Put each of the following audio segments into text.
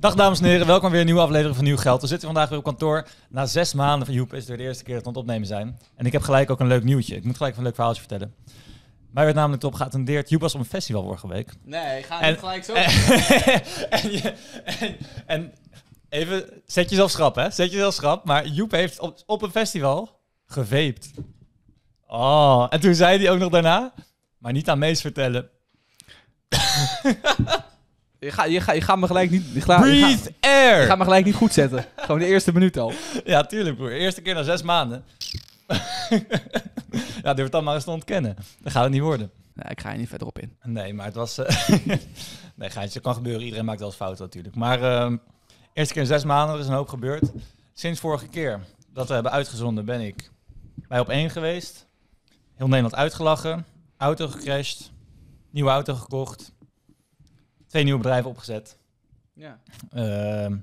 Dag dames en heren, welkom weer in een nieuwe aflevering van Nieuw Geld. We zitten vandaag weer op kantoor. Na zes maanden van Joep is het de eerste keer dat we aan het opnemen zijn. En ik heb gelijk ook een leuk nieuwtje. Ik moet gelijk een leuk verhaaltje vertellen. Mij werd namelijk op geattendeerd. Joep was op een festival vorige week. Nee, ga niet gelijk zo. En, en, en, even, zet jezelf schrap hè. Zet jezelf schrap. Maar Joep heeft op, op een festival geveept. Oh, en toen zei hij ook nog daarna, maar niet aan Mees vertellen. Je, je, ga, je gaat me gelijk niet... Breathe air! Je gaat me gelijk niet goed zetten. Gewoon de eerste minuut al. Ja, tuurlijk broer. Eerste keer na zes maanden. ja, durf het dan maar eens te ontkennen. Dat gaat het niet worden. ik ga er niet verder op in. Nee, maar het was... Uh, nee, geintje. kan gebeuren. Iedereen maakt wel eens fouten natuurlijk. Maar ehm, eerste keer in zes maanden. Er is een hoop gebeurd. Sinds vorige keer dat we hebben uitgezonden ben ik bij op één geweest. Heel Nederland uitgelachen. Auto gecrashed. Nieuwe auto gekocht twee nieuwe bedrijven opgezet. Ja. Ehm,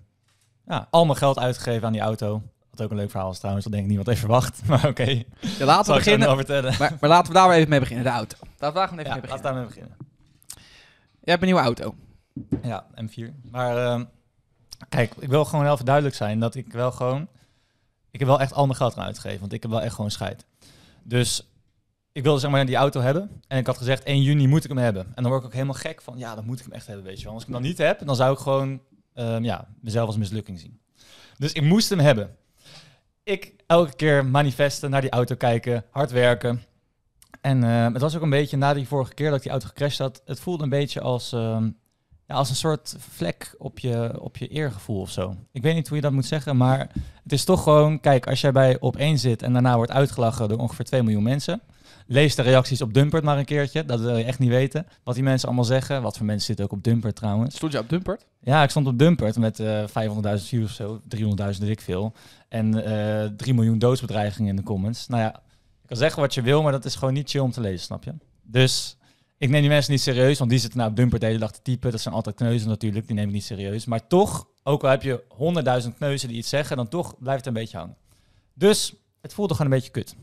ja, al mijn geld uitgegeven aan die auto. Wat ook een leuk verhaal is trouwens, dat denk ik niemand even verwacht. Maar oké. Okay. laten we beginnen. vertellen. Maar, maar, laten we daar maar even mee beginnen, de auto. Laten we daar even ja, mee beginnen. Laten we beginnen. Je hebt een nieuwe auto. Ja, M4. Maar ehm, kijk, ik wil gewoon even duidelijk zijn dat ik wel gewoon... Ik heb wel echt al mijn geld aan uitgegeven, want ik heb wel echt gewoon scheid. Dus ik wilde zeg maar die auto hebben. En ik had gezegd, 1 juni moet ik hem hebben. En dan word ik ook helemaal gek van, ja, dan moet ik hem echt hebben, weet je wel. Als ik hem dan niet heb, dan zou ik gewoon ehm, ja, mezelf als mislukking zien. Dus ik moest hem hebben. Ik elke keer manifesten, naar die auto kijken, hard werken. En ehm, het was ook een beetje, na die vorige keer dat ik die auto gecrashed had, het voelde een beetje als, ehm, ja, als een soort vlek op je, op je eergevoel of zo. Ik weet niet hoe je dat moet zeggen, maar het is toch gewoon, kijk, als jij bij op één zit en daarna wordt uitgelachen door ongeveer 2 miljoen mensen Lees de reacties op Dumpert maar een keertje. Dat wil je echt niet weten. Wat die mensen allemaal zeggen. Wat voor mensen zitten ook op Dumpert trouwens. Stond je op Dumpert? Ja, ik stond op Dumpert met uh, eh, 500.000 views of zo. 300.000 weet ik veel. En uh, eh, 3 miljoen doodsbedreigingen in de comments. Nou ja, ik kan zeggen wat je wil, maar dat is gewoon niet chill om te lezen, snap je? Dus ik neem die mensen niet serieus, want die zitten nou op Dumpert de hele dag te typen. Dat zijn altijd kneuzen natuurlijk, die neem ik niet serieus. Maar toch, ook al heb je 100.000 kneuzen die iets zeggen, dan toch blijft het een beetje hangen. Dus het voelt gewoon een beetje kut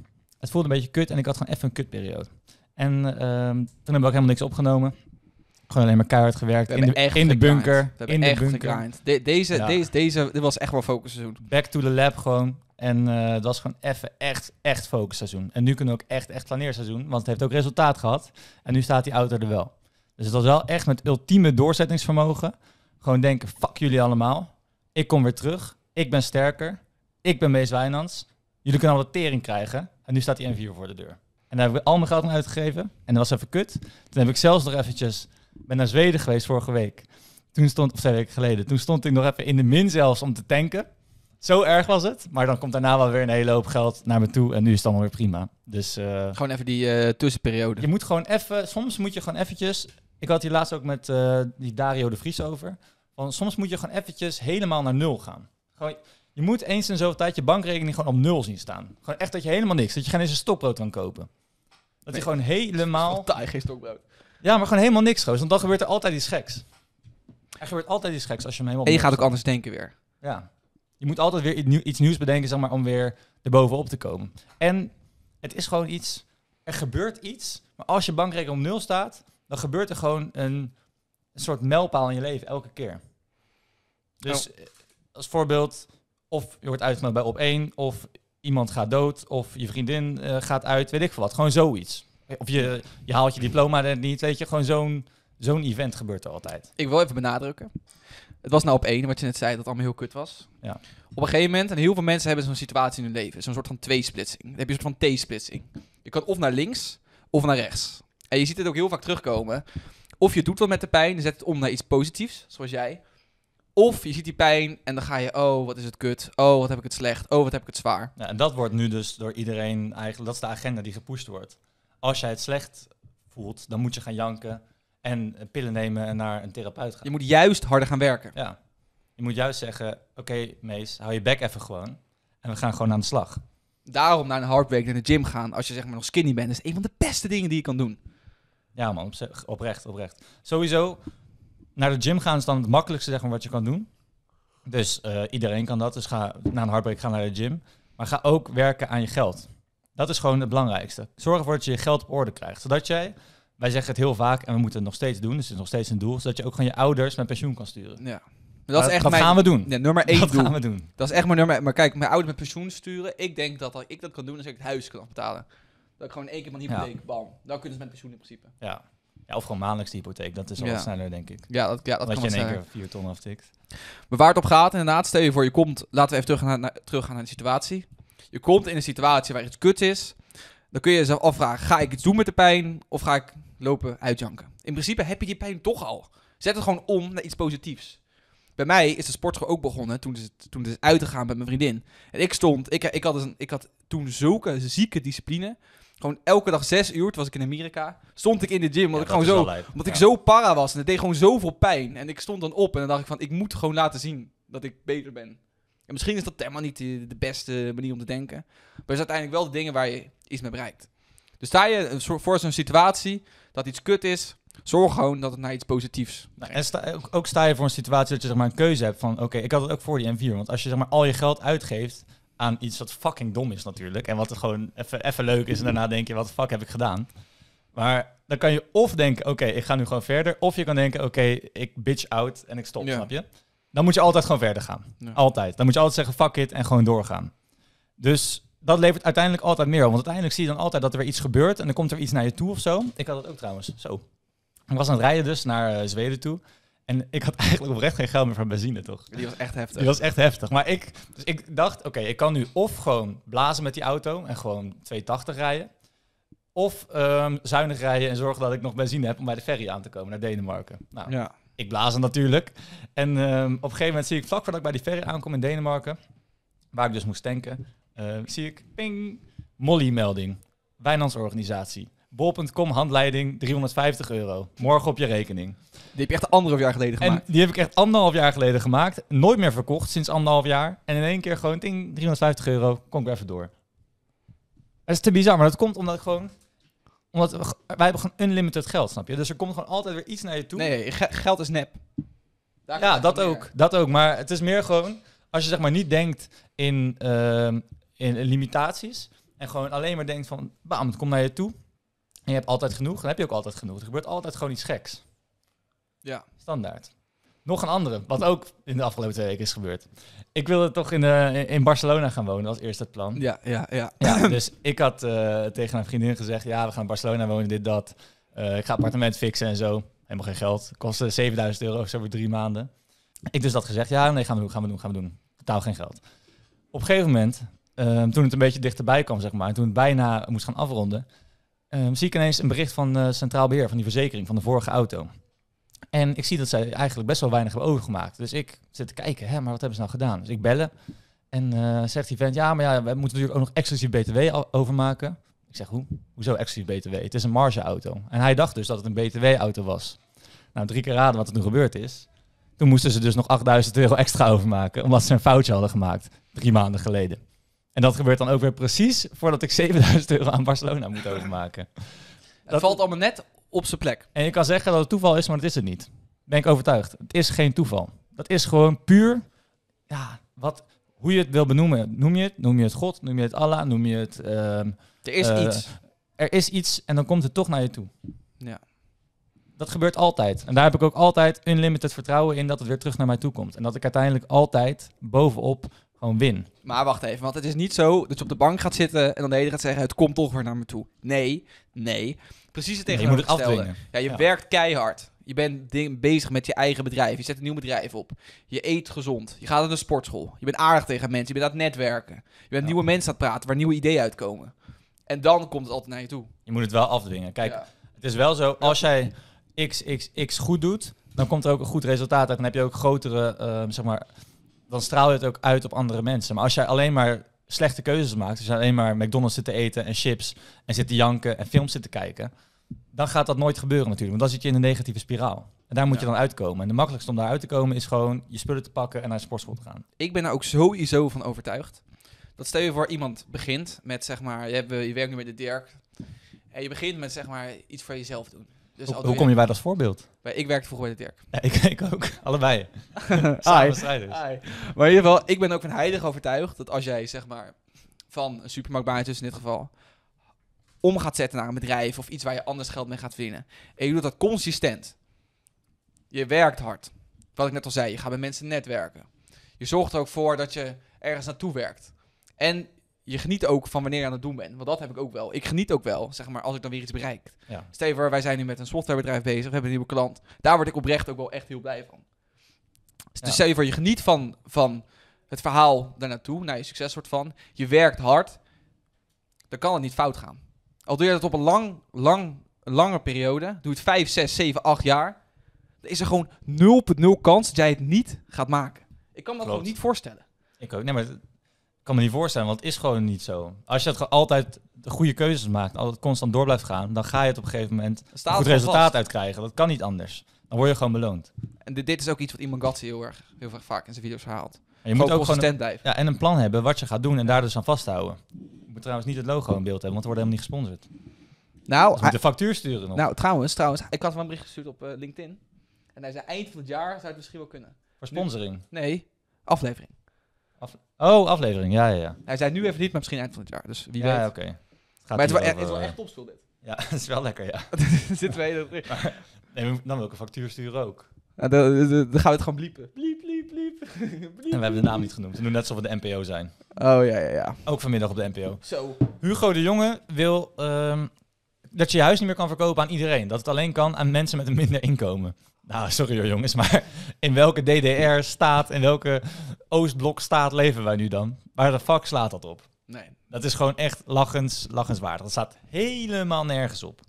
het voelde een beetje kut en ik had gewoon even een kutperiode. En ehm, toen hebben we ook helemaal niks opgenomen. Gewoon alleen maar keihard gewerkt. In de, echt in de bunker. in de bunker. deze, deze, deze, dit was echt wel focusseizoen. Back to the lab gewoon. En uh, eh, dat was gewoon even echt, echt focusseizoen. En nu kunnen we ook echt, echt planeerseizoen. Want het heeft ook resultaat gehad. En nu staat die auto er wel. Dus het was wel echt met ultieme doorzettingsvermogen. Gewoon denken, fuck jullie allemaal. Ik kom weer terug. Ik ben sterker. Ik ben Mees Wijnands. Jullie kunnen alle tering krijgen. En nu staat die N4 voor de deur. En daar heb ik al mijn geld aan uitgegeven. En dat was even kut. Toen heb ik zelfs nog eventjes... Ben naar Zweden geweest vorige week. Toen stond... Of twee weken geleden. Toen stond ik nog even in de min zelfs om te tanken. Zo erg was het. Maar dan komt daarna wel weer een hele hoop geld naar me toe. En nu is het allemaal weer prima. Dus, eh, gewoon even die eh, tussenperiode. Je moet gewoon even... Soms moet je gewoon eventjes... Ik had hier laatst ook met eh, die Dario de Vries over. Want soms moet je gewoon eventjes helemaal naar nul gaan. Gewoon, je moet eens in zoveel tijd je bankrekening gewoon op nul zien staan. Gewoon echt dat je helemaal niks. Dat je geen eens een stokbrood kan kopen. Dat je gewoon helemaal. Taai, geen stokbrood. Ja, maar gewoon helemaal niks gewoon. Want dan gebeurt er altijd iets geks. Er gebeurt altijd iets geks als je hem helemaal. En je gaat ook anders denken weer. Ja. Je moet altijd weer iets nieuws bedenken, zeg maar, om weer erbovenop te komen. En het is gewoon iets. Er gebeurt iets. Maar als je bankrekening op nul staat, dan gebeurt er gewoon een, een soort mijlpaal in je leven elke keer. Dus nou. eh, als voorbeeld, of je wordt uitgenodigd bij op één, of iemand gaat dood, of je vriendin eh, gaat uit, weet ik veel wat. Gewoon zoiets. Of je, je haalt je diploma er niet, weet je. Gewoon zo'n zo'n event gebeurt er altijd. Ik wil even benadrukken. Het was nou op één, wat je net zei, dat het allemaal heel kut was. Ja. Op een gegeven moment, en heel veel mensen hebben zo'n situatie in hun leven, zo'n soort van tweesplitsing. Dan heb je een soort van T-splitsing. Je kan of naar links of naar rechts. En je ziet het ook heel vaak terugkomen. Of je doet wat met de pijn, je zet het om naar iets positiefs, zoals jij. Of je ziet die pijn en dan ga je, oh, wat is het kut. Oh, wat heb ik het slecht. Oh, wat heb ik het zwaar. Ja, en dat wordt nu dus door iedereen eigenlijk, dat is de agenda die gepusht wordt. Als jij het slecht voelt, dan moet je gaan janken en pillen nemen en naar een therapeut gaan. Je moet juist harder gaan werken. Ja. Je moet juist zeggen, oké mees, hou je bek even gewoon. En we gaan gewoon aan de slag. Daarom naar een hardbreak naar de gym gaan, als je zeg maar nog skinny bent, is een van de beste dingen die je kan doen. Ja man, oprecht, oprecht. Sowieso, naar de gym gaan is dan het makkelijkste zeg wat je kan doen. Dus eh, iedereen kan dat. Dus ga na een hardbreak gaan naar de gym. Maar ga ook werken aan je geld. Dat is gewoon het belangrijkste. Zorg ervoor dat je je geld op orde krijgt. Zodat jij, wij zeggen het heel vaak en we moeten het nog steeds doen, dus het is nog steeds een doel, zodat je ook gewoon je ouders met pensioen kan sturen. Ja. dat, is echt dat mijn, gaan we doen. Ja, nummer één dat doel. gaan we doen. Dat is echt mijn nummer. Maar kijk, mijn ouders met pensioen sturen. Ik denk dat als ik dat kan doen, als ik het huis kan betalen. Dat ik gewoon één keer mijn hypotheek, ja. bam. Dan kunnen ze met pensioen in principe. Ja. Ja, of gewoon maandelijks die hypotheek. Dat is wel sneller, denk ik. Ja, dat, ja, dat, kan je in één keer vier ton aftikt. Maar waar het op gaat, inderdaad, stel je voor, je komt... Laten we even terug naar, terug gaan naar de situatie. Je komt in een situatie waar iets kut is. Dan kun je jezelf afvragen, ga ik iets doen met de pijn? Of ga ik lopen uitjanken? In principe heb je die pijn toch al. Zet het gewoon om naar iets positiefs. Bij mij is de sportschool ook begonnen toen het, toen het is uitgegaan met mijn vriendin. En ik stond, ik, ik, had, dus een, ik had toen zulke zieke discipline. Gewoon elke dag zes uur, toen was ik in Amerika, stond ik in de gym. Omdat, ik, gewoon zo, omdat ik zo para was en het deed gewoon zoveel pijn. En ik stond dan op en dan dacht ik van, ik moet gewoon laten zien dat ik beter ben. En misschien is dat helemaal niet de, beste manier om te denken. Maar er zijn uiteindelijk wel de dingen waar je iets mee bereikt. Dus sta je eh, voor zo'n situatie dat iets kut is, zorg gewoon dat het naar iets positiefs. Nou, brengt. En sta, ook, sta je voor een situatie dat je zeg maar een keuze hebt van oké, ik had het ook voor die M4. Want als je zeg maar al je geld uitgeeft aan iets wat fucking dom is natuurlijk. En wat er gewoon even leuk is. En daarna denk je, wat fuck heb ik gedaan? Maar dan kan je of denken, oké, ik ga nu gewoon verder. Of je kan denken, oké, ik bitch out en ik stop, snap je? Dan moet je altijd gewoon verder gaan. Altijd. Dan moet je altijd zeggen, fuck it en gewoon doorgaan. Dus dat levert uiteindelijk altijd meer op. Want uiteindelijk zie je dan altijd dat er weer iets gebeurt. En dan komt er iets naar je toe of zo. Ik had dat ook trouwens, zo. Ik was aan het rijden dus naar eh, Zweden toe. En ik had eigenlijk oprecht geen geld meer van benzine, toch? Die was echt heftig. Die was echt heftig. Maar ik, dus ik dacht, oké, ik kan nu of gewoon blazen met die auto en gewoon 280 rijden. Of ehm, zuinig rijden en zorgen dat ik nog benzine heb om bij de ferry aan te komen naar Denemarken. Nou, ja. ik blazen natuurlijk. En ehm, op een gegeven moment zie ik vlak voordat ik bij die ferry aankom in Denemarken, waar ik dus moest tanken, uh, zie ik, ping, Molly-melding. Wijnlandsorganisatie bol.com handleiding 350 euro. Morgen op je rekening. Die heb je echt anderhalf jaar geleden gemaakt. En die heb ik echt anderhalf jaar geleden gemaakt. Nooit meer verkocht sinds anderhalf jaar. En in één keer gewoon ding, 350 euro. Kom ik weer even door. Dat is te bizar, maar dat komt omdat ik gewoon omdat wij hebben gewoon unlimited geld, snap je? Dus er komt gewoon altijd weer iets naar je toe. Nee, geld is nep. ja, dat ook. Dat ook. Maar het is meer gewoon, als je zeg maar niet denkt in, ehm, in limitaties. En gewoon alleen maar denkt van, bam, het komt naar je toe. En je hebt altijd genoeg, dan heb je ook altijd genoeg. Er gebeurt altijd gewoon iets geks. Ja. Standaard. Nog een andere, wat ook in de afgelopen twee weken is gebeurd. Ik wilde toch in, uh, in Barcelona gaan wonen, als eerste het plan. Ja, ja, ja. dus ik had eh, tegen een vriendin gezegd, ja, we gaan in Barcelona wonen, dit, dat. Eh, ik ga appartement fixen en zo. Helemaal geen geld. Kostte 7000 euro zo drie maanden. Ik dus dat gezegd, ja, nee, gaan we doen, gaan we doen, gaan we doen. Totaal geen geld. Op een gegeven moment, toen het een beetje dichterbij kwam, zeg maar, en toen het bijna moest gaan afronden, Ehm, zie ik ineens een bericht van eh, Centraal Beheer, van die verzekering, van de vorige auto. En ik zie dat zij eigenlijk best wel weinig hebben overgemaakt. Dus ik zit te kijken, hè, maar wat hebben ze nou gedaan? Dus ik bellen. En eh, zegt die vent, ja, maar ja, we moeten natuurlijk ook nog exclusief BTW overmaken. Ik zeg, hoe? Hoezo exclusief BTW? Het is een margeauto. En hij dacht dus dat het een BTW-auto was. Nou, drie keer raden wat er nu gebeurd is. Toen moesten ze dus nog 8000 euro extra overmaken, omdat ze een foutje hadden gemaakt drie maanden geleden. En dat gebeurt dan ook weer precies voordat ik 7000 euro aan Barcelona moet overmaken. Het dat valt allemaal net op zijn plek. En je kan zeggen dat het toeval is, maar dat is het niet. Ben ik overtuigd. Het is geen toeval. Dat is gewoon puur, ja, wat, hoe je het wil benoemen. Noem je het? Noem je het God? Noem je het Allah? Noem je het... Ehm, er is eh, iets. Er is iets en dan komt het toch naar je toe. Ja. Dat gebeurt altijd. En daar heb ik ook altijd unlimited vertrouwen in dat het weer terug naar mij toe komt. En dat ik uiteindelijk altijd bovenop win. Maar wacht even, want het is niet zo dat je op de bank gaat zitten en dan de hele gaat zeggen: het komt toch weer naar me toe. Nee, nee. Precies het tegenovergestelde. je moet het ja, je werkt keihard. Je bent ding, bezig met je eigen bedrijf. Je zet een nieuw bedrijf op. Je eet gezond. Je gaat naar de sportschool. Je bent aardig tegen mensen. Je bent aan het netwerken. Je bent nieuwe mensen aan het praten waar nieuwe ideeën uitkomen. En dan komt het altijd naar je toe. Je moet het wel afdwingen. Kijk, het is wel zo, als jij XXX goed doet, dan komt er ook een goed resultaat uit. Dan heb je ook grotere, ehm, zeg maar, dan straal je het ook uit op andere mensen. Maar als jij alleen maar slechte keuzes maakt, dus alleen maar McDonald's zitten eten en chips en zit te janken en films zitten kijken, dan gaat dat nooit gebeuren natuurlijk. Want dan zit je in een negatieve spiraal. En daar moet je dan uitkomen. En de makkelijkste om daar uit te komen is gewoon je spullen te pakken en naar de sportschool te gaan. Ik ben daar ook sowieso van overtuigd. Dat stel je voor iemand begint met zeg maar, je, eh, je werkt nu met de Dirk. En je begint met zeg maar iets voor jezelf doen. Dus hoe, kom je bij dat voorbeeld? Ik werkte vroeger bij de Dirk. Ja, ik, ook. Allebei. Samen dus. Maar in ieder geval, ik ben ook van heilig overtuigd dat als jij zeg maar van een supermarktbaantje dus in dit geval om gaat zetten naar een bedrijf of iets waar je anders geld mee gaat verdienen. En je doet dat consistent. Je werkt hard. Wat ik net al zei, je gaat met mensen netwerken. Je zorgt er ook voor dat je ergens naartoe werkt. En je geniet ook van wanneer je aan het doen bent. Want dat heb ik ook wel. Ik geniet ook wel, zeg maar, als ik dan weer iets bereik. Ja. wij zijn nu met een softwarebedrijf bezig. We hebben een nieuwe klant. Daar word ik oprecht ook wel echt heel blij van. Dus ja. stel je voor, je geniet van, van het verhaal daarnaartoe, naar je succes soort van. Je werkt hard. Dan kan het niet fout gaan. Al doe je dat op een lang, lang, lange periode. Doe het 5, 6, 7, 8 jaar. Dan is er gewoon 0,0 kans dat jij het niet gaat maken. Ik kan me dat gewoon niet voorstellen. Ik ook. Nee, maar kan me niet voorstellen, want het is gewoon niet zo. Als je altijd de goede keuzes maakt, altijd constant door blijft gaan, dan ga je het op een gegeven moment goed resultaat uitkrijgen. Dat kan niet anders. Dan word je gewoon beloond. En dit, is ook iets wat iemand Gatsi heel erg, heel erg vaak in zijn video's haalt. je moet ook gewoon een, blijven. Ja, en een plan hebben wat je gaat doen en daar dus aan vasthouden. Je moet trouwens niet het logo in beeld hebben, want we worden helemaal niet gesponsord. Nou, dus de factuur sturen nog. Nou, trouwens, trouwens, ik had hem een bericht gestuurd op eh, LinkedIn. En hij zei, eind van het jaar zou het misschien wel kunnen. Voor sponsoring? nee, aflevering. Oh, aflevering, ja, ja, ja. Hij zei nu even niet, maar misschien eind van het jaar. Dus wie ja, weet. oké. Maar het, het is wel eh, echt topspul dit. Ja, het is wel lekker, ja. Zitten we Nee, dan wil ik een factuur sturen ook. dan, gaan we het gewoon bliepen. Bliep, bliep, bliep. En we hebben de naam niet genoemd. We doen net zoals we de NPO zijn. Oh ja, ja, ja. Ook vanmiddag op de NPO. Zo. Hugo de Jonge wil ehm, dat je je huis niet meer kan verkopen aan iedereen. Dat het alleen kan aan mensen met een minder inkomen. Nou, sorry hoor jongens, maar in welke DDR-staat, in welke Oostblok-staat leven wij nu dan? Waar de fuck slaat dat op? Nee. Dat is gewoon echt lachens, lachenswaardig. Dat staat helemaal nergens op.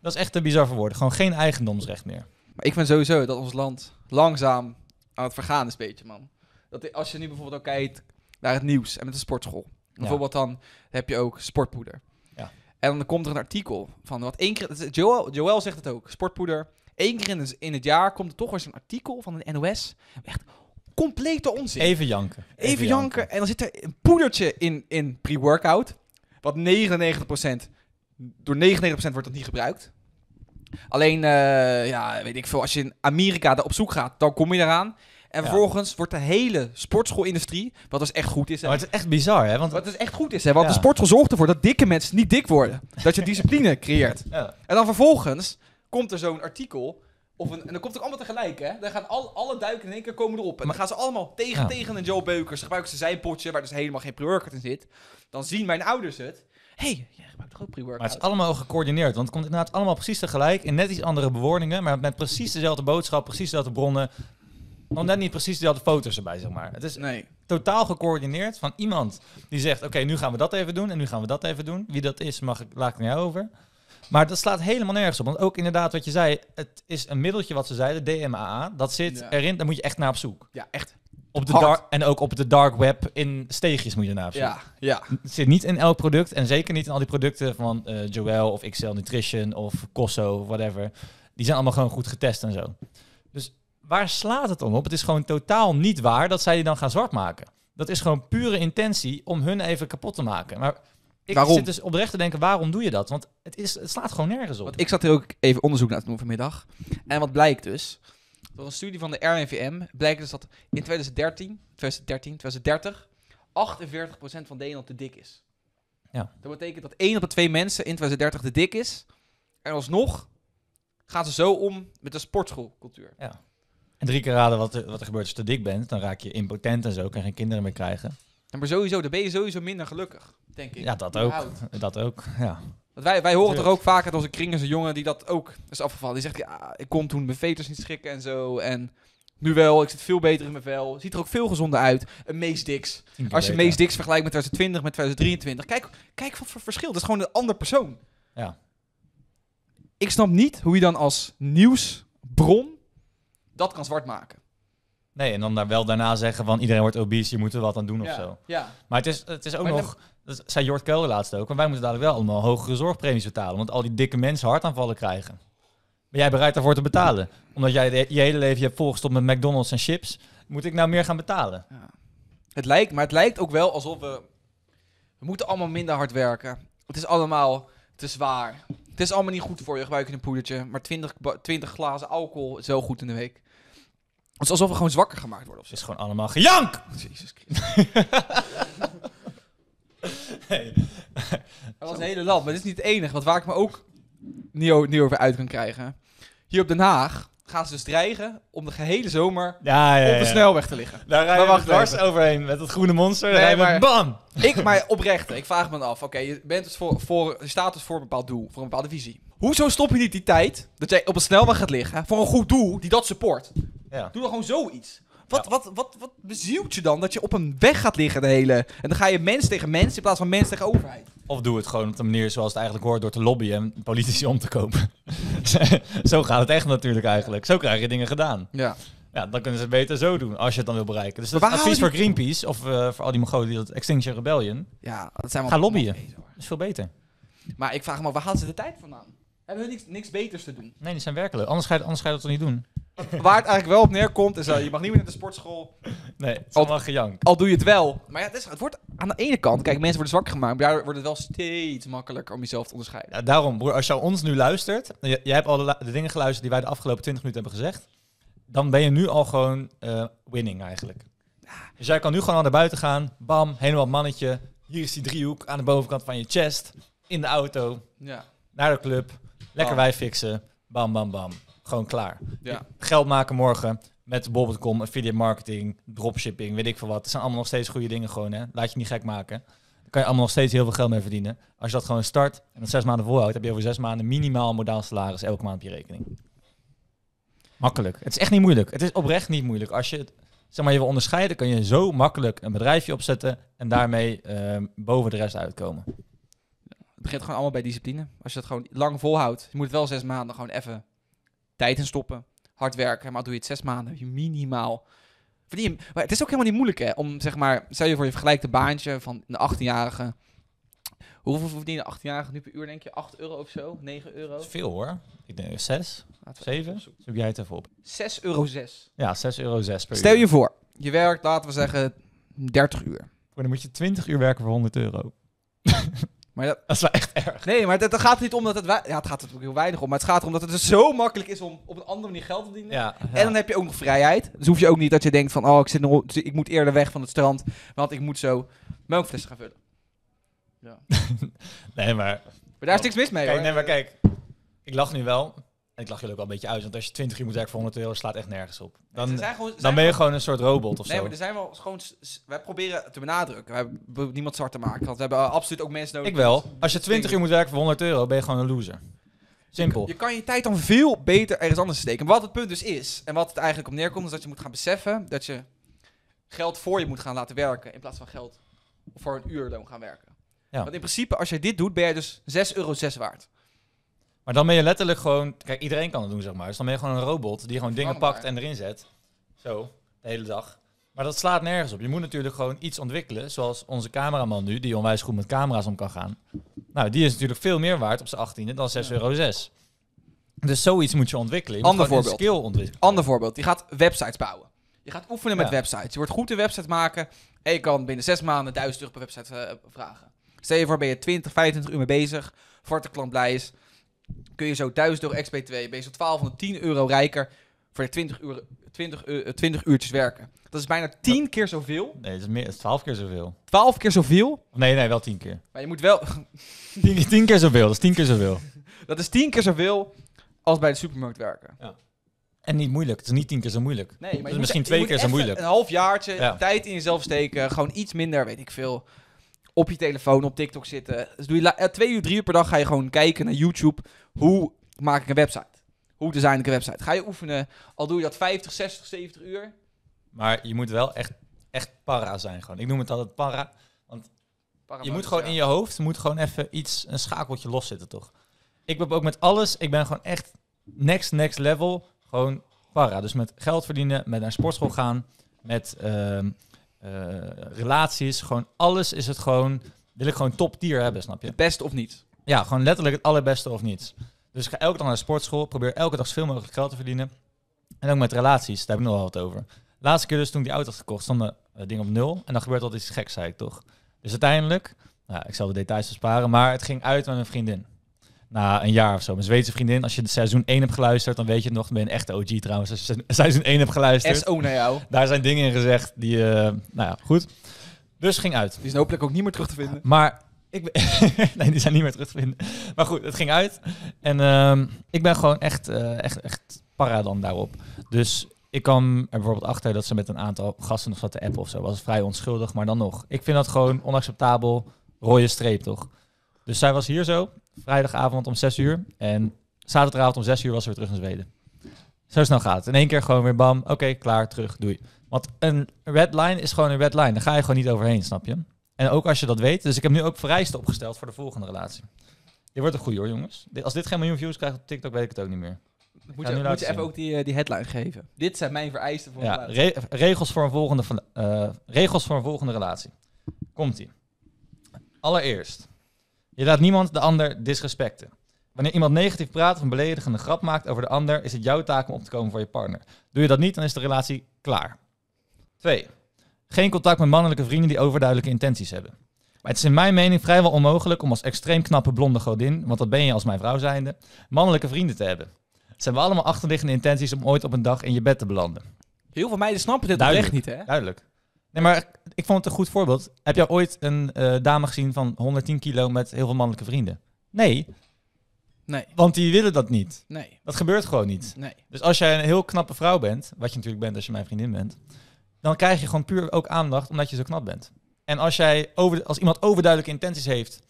Dat is echt te bizar voor woorden. Gewoon geen eigendomsrecht meer. Maar ik vind sowieso dat ons land langzaam aan het vergaan is, beetje, man. Dat als je nu bijvoorbeeld ook kijkt naar het nieuws en met de sportschool. Bijvoorbeeld dan heb je ook sportpoeder. Ja. En dan komt er een artikel van wat één keer. Joel, Joel zegt het ook. Sportpoeder Eén keer in het, jaar komt er toch eens een artikel van een NOS. Echt complete onzin. Even janken. Even, janken. En dan zit er een poedertje in, in pre-workout. Wat 99%, door 99% wordt dat niet gebruikt. Alleen, eh, ja, weet ik veel, als je in Amerika daar op zoek gaat, dan kom je eraan. En vervolgens wordt de hele sportschoolindustrie, wat dus echt goed is. Maar het is echt bizar, hè? Want wat dus echt goed is, hè? Want de sportschool zorgt ervoor dat dikke mensen niet dik worden. Dat je discipline creëert. Ja. En dan vervolgens komt er zo'n artikel. Of een, en dan komt het ook allemaal tegelijk, hè? Dan gaan al, alle duiken in één keer komen erop. En dan gaan ze allemaal tegen, tegen een Joe Beukers. Gebruiken ze zijn potje, waar dus helemaal geen pre-workout in zit. Dan zien mijn ouders het. Hé, hey, jij gebruikt toch ook pre-workout? Maar het is allemaal gecoördineerd. Want het komt inderdaad allemaal precies tegelijk. In net iets andere bewoordingen. Maar met precies dezelfde boodschap, precies dezelfde bronnen. Nog net niet precies dezelfde foto's erbij, zeg maar. Het is nee. totaal gecoördineerd van iemand die zegt... Oké, nu gaan we dat even doen en nu gaan we dat even doen. Wie dat is, mag ik, laat ik naar jou over. Maar dat slaat helemaal nergens op. Want ook inderdaad wat je zei, het is een middeltje wat ze zeiden, DMAA. Dat zit erin, daar moet je echt naar op zoek. Ja, echt. Op de dark, en ook op de dark web in steegjes moet je naar. op zoek. Ja, ja. Het zit niet in elk product en zeker niet in al die producten van uh, of XL Nutrition of Cosso of whatever. Die zijn allemaal gewoon goed getest en zo. Dus waar slaat het dan op? Het is gewoon totaal niet waar dat zij die dan gaan zwart maken. Dat is gewoon pure intentie om hun even kapot te maken. Maar ik waarom? zit dus oprecht te denken, waarom doe je dat? Want het, is, het slaat gewoon nergens op. Want ik zat hier ook even onderzoek naar te doen vanmiddag. En wat blijkt dus? Door een studie van de RNVM blijkt dus dat in 2013, 2013, 2030 48% van Nederland te dik is. Ja. Dat betekent dat 1 op de 2 mensen in 2030 te dik is. En alsnog gaan ze zo om met de sportschoolcultuur. Ja. En drie keer raden wat er, wat er gebeurt als je te dik bent. Dan raak je impotent en zo. Kan geen kinderen meer krijgen maar sowieso, dan ben je sowieso minder gelukkig, denk ik. Ja, dat ook. Dat ook, ja. Want wij, wij horen toch ook vaak uit onze kringen een jongen die dat ook is afgevallen. Die zegt, ja, ik kom toen mijn veters niet schikken en zo. En nu wel, ik zit veel beter in mijn vel. Ziet er ook veel gezonder uit. Een Mees Dix. Als je Mees Dix vergelijkt met 2020, met 2023. Kijk, kijk wat voor verschil. Dat is gewoon een ander persoon. Ja. Ik snap niet hoe je dan als nieuwsbron dat kan zwart maken. Nee, en dan daar wel daarna zeggen van iedereen wordt obese, je moet er wat aan doen ja, of zo. Ja. Maar het is, het is ook nog, dat zei Jord Kelder laatst ook, en wij moeten dadelijk wel allemaal hogere zorgpremies betalen, want al die dikke mensen hartaanvallen krijgen. Ben jij bereid daarvoor te betalen? Omdat jij je hele leven je hebt volgestopt met McDonald's en chips, moet ik nou meer gaan betalen? Ja. Het lijkt, maar het lijkt ook wel alsof we, we moeten allemaal minder hard werken. Het is allemaal te zwaar. Het is allemaal niet goed voor je, gebruik in een poedertje. Maar 20, 20 glazen alcohol is goed in de week. Het is alsof we gewoon zwakker gemaakt worden. Of Het is gewoon allemaal gejank! Jezus hey. Dat was een hele land, maar dit is niet het enige. wat waar ik me ook niet, over uit kan krijgen. Hier op Den Haag gaan ze dus dreigen om de gehele zomer op de snelweg te liggen. Daar rijden we dwars overheen met dat groene monster. Nee, daar maar, bam! Ik, maar oprecht, ik vraag me af. Oké, je, bent dus voor, voor, je staat dus voor een bepaald doel, voor een bepaalde visie. Hoezo stop je niet die tijd dat jij op een snelweg gaat liggen voor een goed doel die dat support? Doe dan gewoon zoiets. Wat, ja. wat, wat, wat bezielt je dan dat je op een weg gaat liggen de hele... En dan ga je mens tegen mens in plaats van mens tegen overheid. Of doe het gewoon op de manier zoals het eigenlijk hoort door te lobbyen en politici om te kopen. zo gaat het echt natuurlijk eigenlijk. Zo krijg je dingen gedaan. Ja. Ja, dan kunnen ze het beter zo doen, als je het dan wil bereiken. Dus dat is advies voor Greenpeace, of eh, voor al die mogolen die dat Extinction Rebellion. Ja, dat zijn wel Ga lobbyen. dat is veel beter. Maar ik vraag me, waar halen ze de tijd vandaan? Hebben hun niks, beters te doen? Nee, die zijn werkelijk. Anders ga je, anders ga je dat toch niet doen? waar het eigenlijk wel op neerkomt is dat eh, je mag niet meer naar de sportschool. Nee, het is allemaal gejank. Al doe je het wel. Maar ja, het, is, het wordt aan de ene kant, kijk, mensen worden zwakker gemaakt, maar daar wordt het wel steeds makkelijker om jezelf te onderscheiden. Ja, daarom, broer, als jij ons nu luistert, jij hebt al de, dingen geluisterd die wij de afgelopen 20 minuten hebben gezegd, dan ben je nu al gewoon eh, winning eigenlijk. Dus jij kan nu gewoon naar buiten gaan, bam, helemaal mannetje. Hier is die driehoek aan de bovenkant van je chest, in de auto, ja. naar de club, lekker wij fixen, bam, bam, bam. Gewoon klaar. Ja. Geld maken morgen met bol.com, affiliate marketing, dropshipping, weet ik veel wat. Het zijn allemaal nog steeds goede dingen gewoon, hè. Laat je niet gek maken. Daar kan je allemaal nog steeds heel veel geld mee verdienen. Als je dat gewoon start en dat zes maanden volhoudt, heb je over zes maanden minimaal modaal salaris elke maand op je rekening. Makkelijk. Het is echt niet moeilijk. Het is oprecht niet moeilijk. Als je het zeg maar, je wil onderscheiden, kan je zo makkelijk een bedrijfje opzetten en daarmee ehm, boven de rest uitkomen. Het begint gewoon allemaal bij discipline. Als je dat gewoon lang volhoudt, je moet wel zes maanden gewoon even tijd in stoppen, hard werken. Maar doe je het zes maanden, minimaal. Verdien. Maar het is ook helemaal niet moeilijk hè, om zeg maar, stel je voor je vergelijkt een baantje van een 18-jarige. Hoeveel verdienen 18 jarige nu per uur, denk je? 8 euro of zo? 9 euro? Dat is veel hoor. Ik denk 6, 7. Heb jij het even op. 6 euro 6. Ja, 6 euro 6 per Stel je voor, je werkt, laten we zeggen, 30 uur. dan moet je 20 uur werken voor 100 euro. Maar dat, dat, is wel echt erg. Nee, maar het, gaat niet om dat het... Ja, het gaat natuurlijk heel weinig om. Maar het gaat erom dat het dus zo makkelijk is om op een andere manier geld te verdienen. En dan heb je ook nog vrijheid. Dus hoef je ook niet dat je denkt van... Oh, ik, zit ik moet eerder weg van het strand. Want ik moet zo melkflessen gaan vullen. Ja. nee, maar... Maar daar is niks mis mee, hoor. nee, maar kijk. Ik lach nu wel ik lach jullie ook wel een beetje uit, want als je 20 uur moet werken voor 100 euro, slaat echt nergens op. Dan, dan ben je gewoon een soort robot of zo. Nee, er zijn wel gewoon... Wij proberen te benadrukken. we hebben niemand zwart te maken, want we hebben absoluut ook mensen nodig. Ik wel. Als je 20 uur moet werken voor 100 euro, ben je gewoon een loser. Simpel. Je kan je tijd dan veel beter ergens anders steken. Wat het punt dus is, en wat het eigenlijk op neerkomt, is dat je moet gaan beseffen dat je geld voor je moet gaan laten werken, in plaats van geld voor een uurloon gaan werken. Ja. Want in principe, als jij dit doet, ben jij dus 6,06 euro waard. Maar dan ben je letterlijk gewoon... Kijk, iedereen kan het doen, zeg maar. Dus dan ben je gewoon een robot die gewoon dingen pakt en erin zet. Zo, de hele dag. Maar dat slaat nergens op. Je moet natuurlijk gewoon iets ontwikkelen, zoals onze cameraman nu, die onwijs goed met camera's om kan gaan. Nou, die is natuurlijk veel meer waard op zijn 18e dan 6,06 euro. 6. Dus zoiets moet je ontwikkelen. Je Ander voorbeeld. skill ontwikkelen. Ander voorbeeld. die gaat websites bouwen. Je gaat oefenen met websites. Je wordt goed in website maken. En je kan binnen zes maanden duizend euro per website eh, vragen. Stel je voor ben je 20, 25 uur mee bezig. Voordat de klant blij is kun je zo 1000 door XP2, ben je zo 1210 euro rijker voor 20, uur, 20, uh, 20 uurtjes werken. Dat is bijna 10 keer zoveel. Nee, dat is, meer, dat is 12 keer zoveel. 12 keer zoveel? Nee, nee, wel 10 keer. Maar je moet wel... 10, 10 keer zoveel, dat is 10 keer zoveel. dat is 10 keer zoveel als bij de supermarkt werken. Ja. En niet moeilijk. Het is niet 10 keer zo moeilijk. Nee, maar dus misschien e- moet, twee keer zo moeilijk. Een half jaartje ja. tijd in jezelf steken. Gewoon iets minder, weet ik veel op je telefoon, op TikTok zitten. Dus doe je eh, twee uur, drie uur per dag ga je gewoon kijken naar YouTube. Hoe maak ik een website? Hoe design ik een website? Ga je oefenen, al doe je dat 50, 60, 70 uur. Maar je moet wel echt, echt para zijn gewoon. Ik noem het altijd para. Want je moet gewoon in je hoofd, moet gewoon even iets, een schakeltje loszitten toch? Ik heb ook met alles, ik ben gewoon echt next, next level. Gewoon para. Dus met geld verdienen, met naar sportschool gaan, met... Ehm, eh, relaties, gewoon alles is het gewoon, wil ik gewoon top tier hebben, snap je? Het beste of niet. Ja, gewoon letterlijk het allerbeste of niets. Dus ik ga elke dag naar de sportschool, probeer elke dag zoveel mogelijk geld te verdienen. En ook met relaties, daar heb ik nog wel wat over. Laatste keer dus toen ik die auto had gekocht, stond het eh, ding op nul. En dan gebeurt altijd iets geks, zei ik toch. Dus uiteindelijk, nou, ik zal de details besparen, maar het ging uit met een vriendin na een jaar of zo. Mijn Zweedse vriendin, als je de seizoen 1 hebt geluisterd, dan weet je het nog. Dan ben je een echte OG trouwens. Als je seizoen 1 hebt geluisterd. SO naar jou. Daar zijn dingen in gezegd die, uh, nou ja, goed. Dus ging uit. Die is hopelijk ook niet meer terug te vinden. Maar ik ben nee, die zijn niet meer terug te vinden. Maar goed, het ging uit. En ehm, ik ben gewoon echt, uh, echt, echt para dan daarop. Dus ik kwam er bijvoorbeeld achter dat ze met een aantal gasten nog zat te appen of zo. Was vrij onschuldig, maar dan nog. Ik vind dat gewoon onacceptabel. Rode streep, toch? Dus zij was hier zo vrijdagavond om 6 uur. En zaterdagavond om 6 uur was er weer terug in Zweden. Zo snel gaat het. In één keer gewoon weer bam. Oké, klaar, terug, doei. Want een red line is gewoon een red line. Daar ga je gewoon niet overheen, snap je? En ook als je dat weet. Dus ik heb nu ook vereisten opgesteld voor de volgende relatie. Dit wordt een goeie hoor, jongens. Als dit geen miljoen views krijgt op TikTok, weet ik het ook niet meer. moet je, moet je even ook die, eh, die headline geven. Dit zijn mijn vereisten voor ja, regels, voor een volgende, eh, regels voor een volgende relatie. Komt-ie. Allereerst, je laat niemand de ander disrespecten. Wanneer iemand negatief praat of een beledigende grap maakt over de ander, is het jouw taak om op te komen voor je partner. Doe je dat niet, dan is de relatie klaar. 2. Geen contact met mannelijke vrienden die overduidelijke intenties hebben. Maar het is in mijn mening vrijwel onmogelijk om als extreem knappe blonde godin, want dat ben je als mijn vrouw zijnde, mannelijke vrienden te hebben. Ze hebben allemaal achterliggende intenties om ooit op een dag in je bed te belanden. Heel veel meiden snappen dit echt niet, hè? Duidelijk. Nee, maar ik vond het een goed voorbeeld. Heb jij ooit een eh, dame gezien van 110 kilo met heel veel mannelijke vrienden? Nee. Nee. Want die willen dat niet. Nee. Dat gebeurt gewoon niet. Nee. Dus als jij een heel knappe vrouw bent, wat je natuurlijk bent als je mijn vriendin bent, dan krijg je gewoon puur ook aandacht omdat je zo knap bent. En als, jij over, als iemand overduidelijke intenties heeft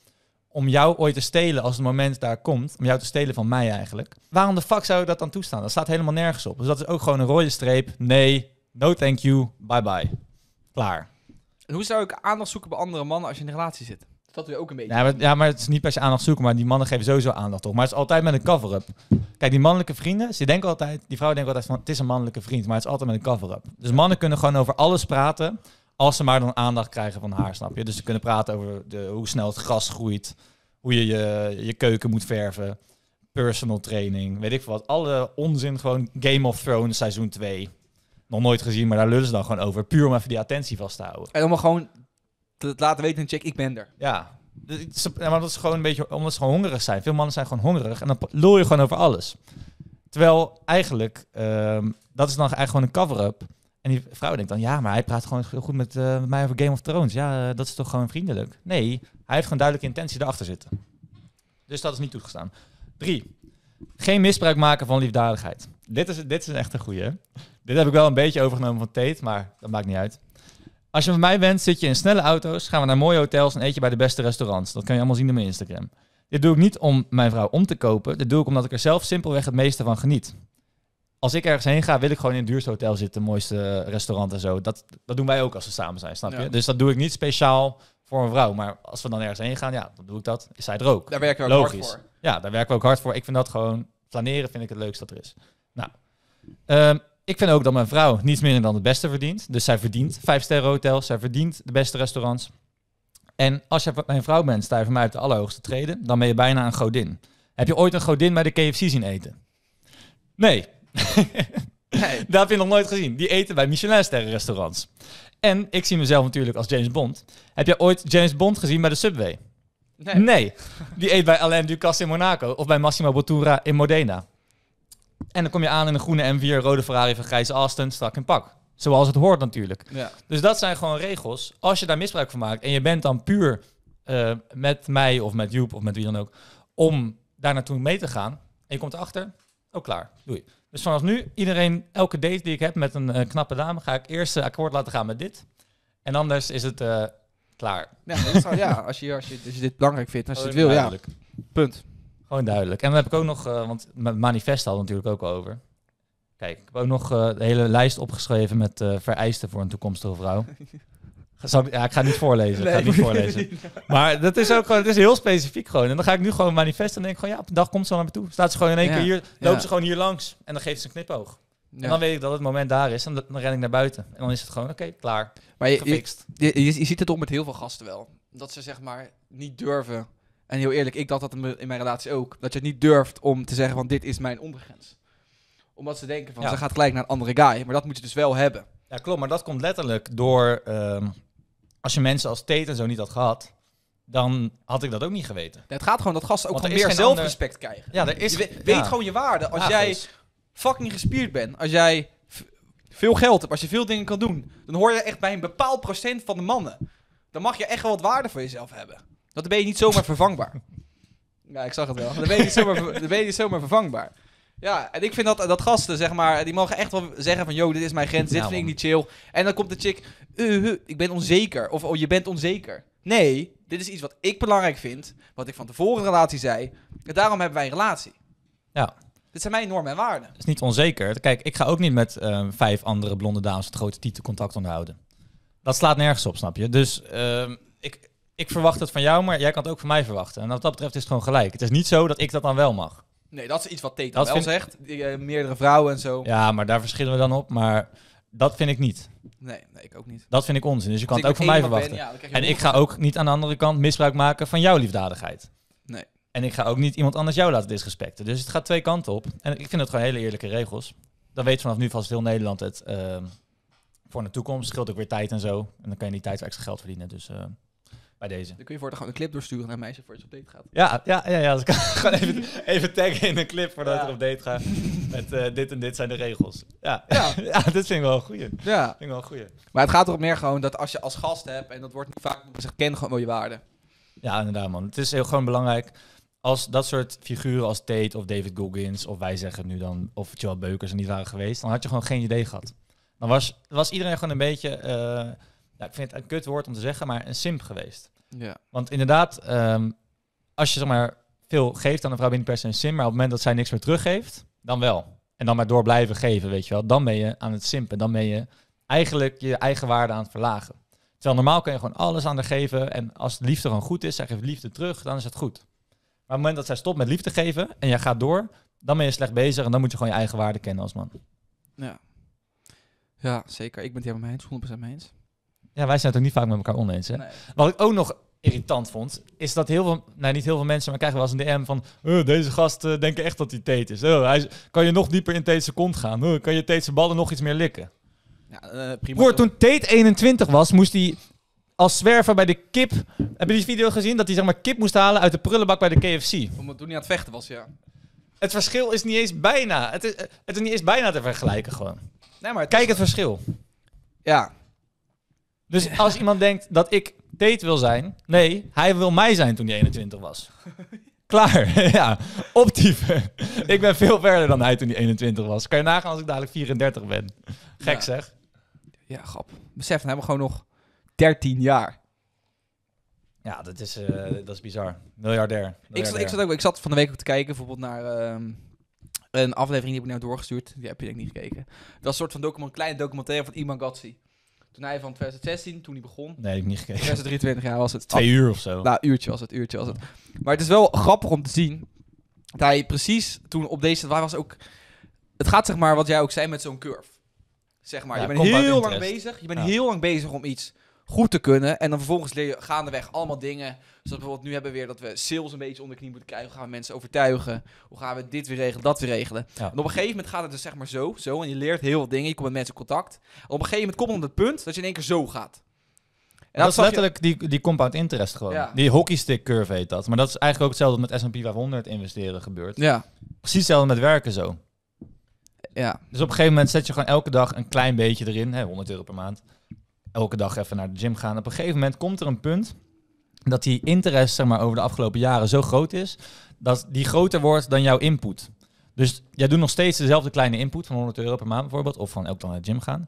om jou ooit te stelen als het moment daar komt, om jou te stelen van mij eigenlijk, waarom de fuck zou je dat dan toestaan? Dat staat helemaal nergens op. Dus dat is ook gewoon een rode streep. Nee, no thank you, bye bye. Klaar. hoe zou ik aandacht zoeken bij andere mannen als je in een relatie zit? Dat weer ook een beetje. Ja maar, ja, maar het is niet per se aandacht zoeken, maar die mannen geven sowieso aandacht toch. Maar het is altijd met een cover-up. Kijk, die mannelijke vrienden, ze denken altijd, die vrouwen denken altijd van het is een mannelijke vriend, maar het is altijd met een cover-up. Dus mannen kunnen gewoon over alles praten, als ze maar dan aandacht krijgen van haar, snap je? Dus ze kunnen praten over de, hoe snel het gras groeit, hoe je, je je keuken moet verven, personal training, weet ik veel wat. Alle onzin, gewoon Game of Thrones seizoen 2 nog nooit gezien, maar daar lullen ze dan gewoon over. Puur om even die attentie vast te houden. En om gewoon te laten weten, check, ik ben er. Dus ja, maar dat is gewoon een beetje omdat ze gewoon hongerig zijn. Veel mannen zijn gewoon hongerig en dan lul je gewoon over alles. Terwijl eigenlijk, ehm, dat is dan eigenlijk gewoon een cover-up. En die vrouw denkt dan, ja, maar hij praat gewoon heel goed met, eh, mij over Game of Thrones. Ja, eh, dat is toch gewoon vriendelijk? Nee, hij heeft gewoon duidelijke intentie erachter zitten. Dus dat is niet toegestaan. Drie, geen misbruik maken van liefdadigheid. Dit is, dit is echt een goede. Dit heb ik wel een beetje overgenomen van Tate, maar dat maakt niet uit. Als je van mij bent, zit je in snelle auto's, gaan we naar mooie hotels en eet je bij de beste restaurants. Dat kan je allemaal zien op mijn Instagram. Dit doe ik niet om mijn vrouw om te kopen. Dit doe ik omdat ik er zelf simpelweg het meeste van geniet. Als ik ergens heen ga, wil ik gewoon in het duurste hotel zitten, het mooiste restaurant en zo. Dat, dat doen wij ook als we samen zijn, snap je? Dus dat doe ik niet speciaal voor een vrouw. Maar als we dan ergens heen gaan, ja, dan doe ik dat. Is zij er ook. Daar werken we ook Logisch. hard voor. Ja, daar werken we ook hard voor. Ik vind dat gewoon, flaneren vind ik het leukste dat er is. Nou, um, ik vind ook dat mijn vrouw niets meer dan het beste verdient. Dus zij verdient vijf sterren hotels, zij verdient de beste restaurants. En als je mijn vrouw bent, sta je voor mij op de allerhoogste treden, dan ben je bijna een godin. Heb je ooit een godin bij de KFC zien eten? Nee. nee. dat heb je nog nooit gezien. Die eten bij Michelin-sterren restaurants. En ik zie mezelf natuurlijk als James Bond. Heb jij ooit James Bond gezien bij de Subway? Nee. nee. Die eet bij Alain Ducasse in Monaco of bij Massimo Bottura in Modena. En dan kom je aan in een groene M4, rode Ferrari van Grijze Aston, strak in pak. Zoals het hoort natuurlijk. Ja. Dus dat zijn gewoon regels. Als je daar misbruik van maakt en je bent dan puur eh, met mij of met Joep of met wie dan ook, om daar naartoe mee te gaan. En je komt erachter, ook oh, klaar. Doei. Dus vanaf nu, iedereen, elke date die ik heb met een eh, knappe dame, ga ik eerst eh, akkoord laten gaan met dit. En anders is het klaar. Ja, zou, ja als, je, als, je, dit belangrijk vindt, als je oh, het wil, ja. Punt. Gewoon duidelijk. En dan heb ik ook nog, eh, want mijn manifest had natuurlijk ook over. Kijk, ik heb ook nog eh, de hele lijst opgeschreven met eh, vereisten voor een toekomstige vrouw. ik, ja, ik ga het niet voorlezen. ga niet voorlezen. Maar dat is ook gewoon, het is heel specifiek gewoon. En dan ga ik nu gewoon manifest en denk ik gewoon, ja, op een dag komt ze naar me toe. Staat ze gewoon in één keer hier, loopt ze gewoon hier langs en dan geeft ze een knipoog. En dan weet ik dat het moment daar is en dan ren ik naar buiten. En dan is het gewoon, oké, klaar. Maar je, je, je, je, ziet het toch met heel veel gasten wel. Dat ze zeg maar niet durven en heel eerlijk, ik dacht dat in mijn relatie ook. Dat je het niet durft om te zeggen van dit is mijn ondergrens. Omdat ze denken van ze gaat gelijk naar een andere guy. Maar dat moet je dus wel hebben. Ja, klopt. Maar dat komt letterlijk door... Ehm, als je mensen als Tate en zo niet had gehad... Dan had ik dat ook niet geweten. het gaat gewoon dat gasten ook meer zelfrespect krijgen. Ja, er is... Weet, gewoon je waarde. Als jij fucking gespierd bent. Als jij veel geld hebt. Als je veel dingen kan doen. Dan hoor je echt bij een bepaald procent van de mannen. Dan mag je echt wel wat waarde voor jezelf hebben. Dat ben je niet zomaar vervangbaar. ja, ik zag het wel. Dan ben je zomaar, je zomaar vervangbaar. Ja, en ik vind dat, dat gasten, zeg maar, die mogen echt wel zeggen van... ...yo, dit is mijn grens, dit ja, vind ik niet chill. En dan komt de chick, uh, ik ben onzeker. Of oh, je bent onzeker. Nee, dit is iets wat ik belangrijk vind. Wat ik van tevoren relatie zei. En daarom hebben wij een relatie. Ja. Dit zijn mijn normen en waarden. Het is niet onzeker. Kijk, ik ga ook niet met eh, vijf andere blonde dames... ...het grote titel contact onderhouden. Dat slaat nergens op, snap je? Dus ehm, ik, ik verwacht het van jou, maar jij kan het ook van mij verwachten. En wat dat betreft is het gewoon gelijk. Het is niet zo dat ik dat dan wel mag. Nee, dat is iets wat Tate dat wel zegt. Die, eh, meerdere vrouwen en zo. Ja, maar daar verschillen we dan op. Maar dat vind ik niet. Nee, nee ik ook niet. Dat vind ik onzin. Dus je kan dus het ook van mij verwachten. en ik ga ook niet aan de andere kant misbruik maken van jouw liefdadigheid. Nee. En ik ga ook niet iemand anders jou laten disrespecten. Dus het gaat twee kanten op. En ik vind het gewoon hele eerlijke regels. Dan weet vanaf nu vast heel Nederland het ehm, voor de toekomst. Scheelt ook weer tijd en zo. En dan kan je die tijd extra geld verdienen. Dus... Ehm, bij deze. Dan kun je voor gewoon een clip doorsturen naar meisje voor je op date gaat. Ja, ja, ja, ja. even, even taggen in een clip voordat ik op date ga. Met eh, dit en dit zijn de regels. Ja, ja. ja dit vind ik wel een goeie. Ja. Vind ik wel een goeie. Maar het gaat erop meer gewoon dat als je als gast hebt, en dat wordt niet vaak gezegd, ken gewoon wel je waarde. Ja, inderdaad man. Het is heel gewoon belangrijk als dat soort figuren als Tate of David Goggins, of wij zeggen nu dan, of Joel Beukers er niet waren geweest, dan had je gewoon geen idee gehad. Dan was, was iedereen gewoon een beetje, eh, ja, ik vind het een kut woord om te zeggen, maar een simp geweest. Ja. Want inderdaad, ehm, als je zeg maar veel geeft aan een vrouw binnen per se sim, maar op het moment dat zij niks meer teruggeeft, dan wel. En dan maar door blijven geven, weet je wel. Dan ben je aan het simpen. Dan ben je eigenlijk je eigen waarde aan het verlagen. Terwijl normaal kan je gewoon alles aan haar geven. En als liefde gewoon goed is, zij geeft liefde terug, dan is het goed. Maar op het moment dat zij stopt met liefde geven en jij gaat door, dan ben je slecht bezig en dan moet je gewoon je eigen waarde kennen als man. Ja, ja zeker. Ik ben het helemaal mee eens, 100% mee eens. Ja, wij zijn het ook niet vaak met elkaar oneens. Hè? Wat ik ook nog irritant vond, is dat heel veel, nou niet heel veel mensen, maar krijgen wel eens een DM van, eh, deze gast eh, denken echt dat hij teet is. Eh, hij, kan je nog dieper in Teetse kont gaan? kan je Teetse ballen nog iets meer likken? Ja, prima. Hoor, toen Tate 21 was, moest hij als zwerver bij de kip. Heb je die video gezien? Dat hij zeg maar kip moest halen uit de prullenbak bij de KFC. Omdat toen hij aan het vechten was, ja. Het verschil is niet eens bijna. Het is, het is niet eens bijna te vergelijken gewoon. Nee, maar Kijk het verschil. Ja. Dus als iemand denkt dat ik date wil zijn. Nee, hij wil mij zijn toen hij 21 was. Klaar, ja. Optieven. ik ben veel verder dan hij toen hij 21 was. Kan je nagaan als ik dadelijk 34 ben. Gek zeg. Ja, grap. Besef, dan hebben we gewoon nog 13 jaar. Ja, dat is, eh, dat is bizar. Miljardair. Ik, zat, ik, zat ook, ik zat van de week ook te kijken bijvoorbeeld naar ehm, een aflevering die ik nou doorgestuurd. Die heb je denk ik niet gekeken. Dat is soort van document, kleine documentaire van Iman Gatsi. Toen hij van 2016, toen hij begon. Nee, ik heb niet gekeken. 2023 jaar was het. Twee ah, uur of zo. Nou, uurtje was het, uurtje was het. Maar het is wel grappig om te zien dat hij precies toen op deze... Waar was ook... Het gaat zeg maar wat jij ook zei met zo'n curve. Zeg maar, je bent heel lang bezig. Je bent heel lang bezig om iets goed te kunnen. En dan vervolgens leer je gaandeweg allemaal dingen. Zoals bijvoorbeeld nu hebben we weer dat we sales een beetje onder de knie moeten krijgen. Hoe gaan we mensen overtuigen? Hoe gaan we dit weer regelen, dat weer regelen? En op een gegeven moment gaat het dus zeg maar zo, zo. En je leert heel veel dingen, je komt met mensen in contact. En op een gegeven moment komt het op het punt dat je in één keer zo gaat. En dat, is letterlijk die, die compound interest gewoon. Die Die hockeystick curve heet dat. Maar dat is eigenlijk ook hetzelfde met S&P 500 investeren gebeurt. Ja. Precies hetzelfde met werken zo. Ja. Dus op een gegeven moment zet je gewoon elke dag een klein beetje erin. Hè, 100 euro per maand elke dag even naar de gym gaan. Op een gegeven moment komt er een punt dat die interesse zeg maar, over de afgelopen jaren zo groot is, dat die groter wordt dan jouw input. Dus jij doet nog steeds dezelfde kleine input van 100 euro per maand bijvoorbeeld, of van elke dag naar de gym gaan.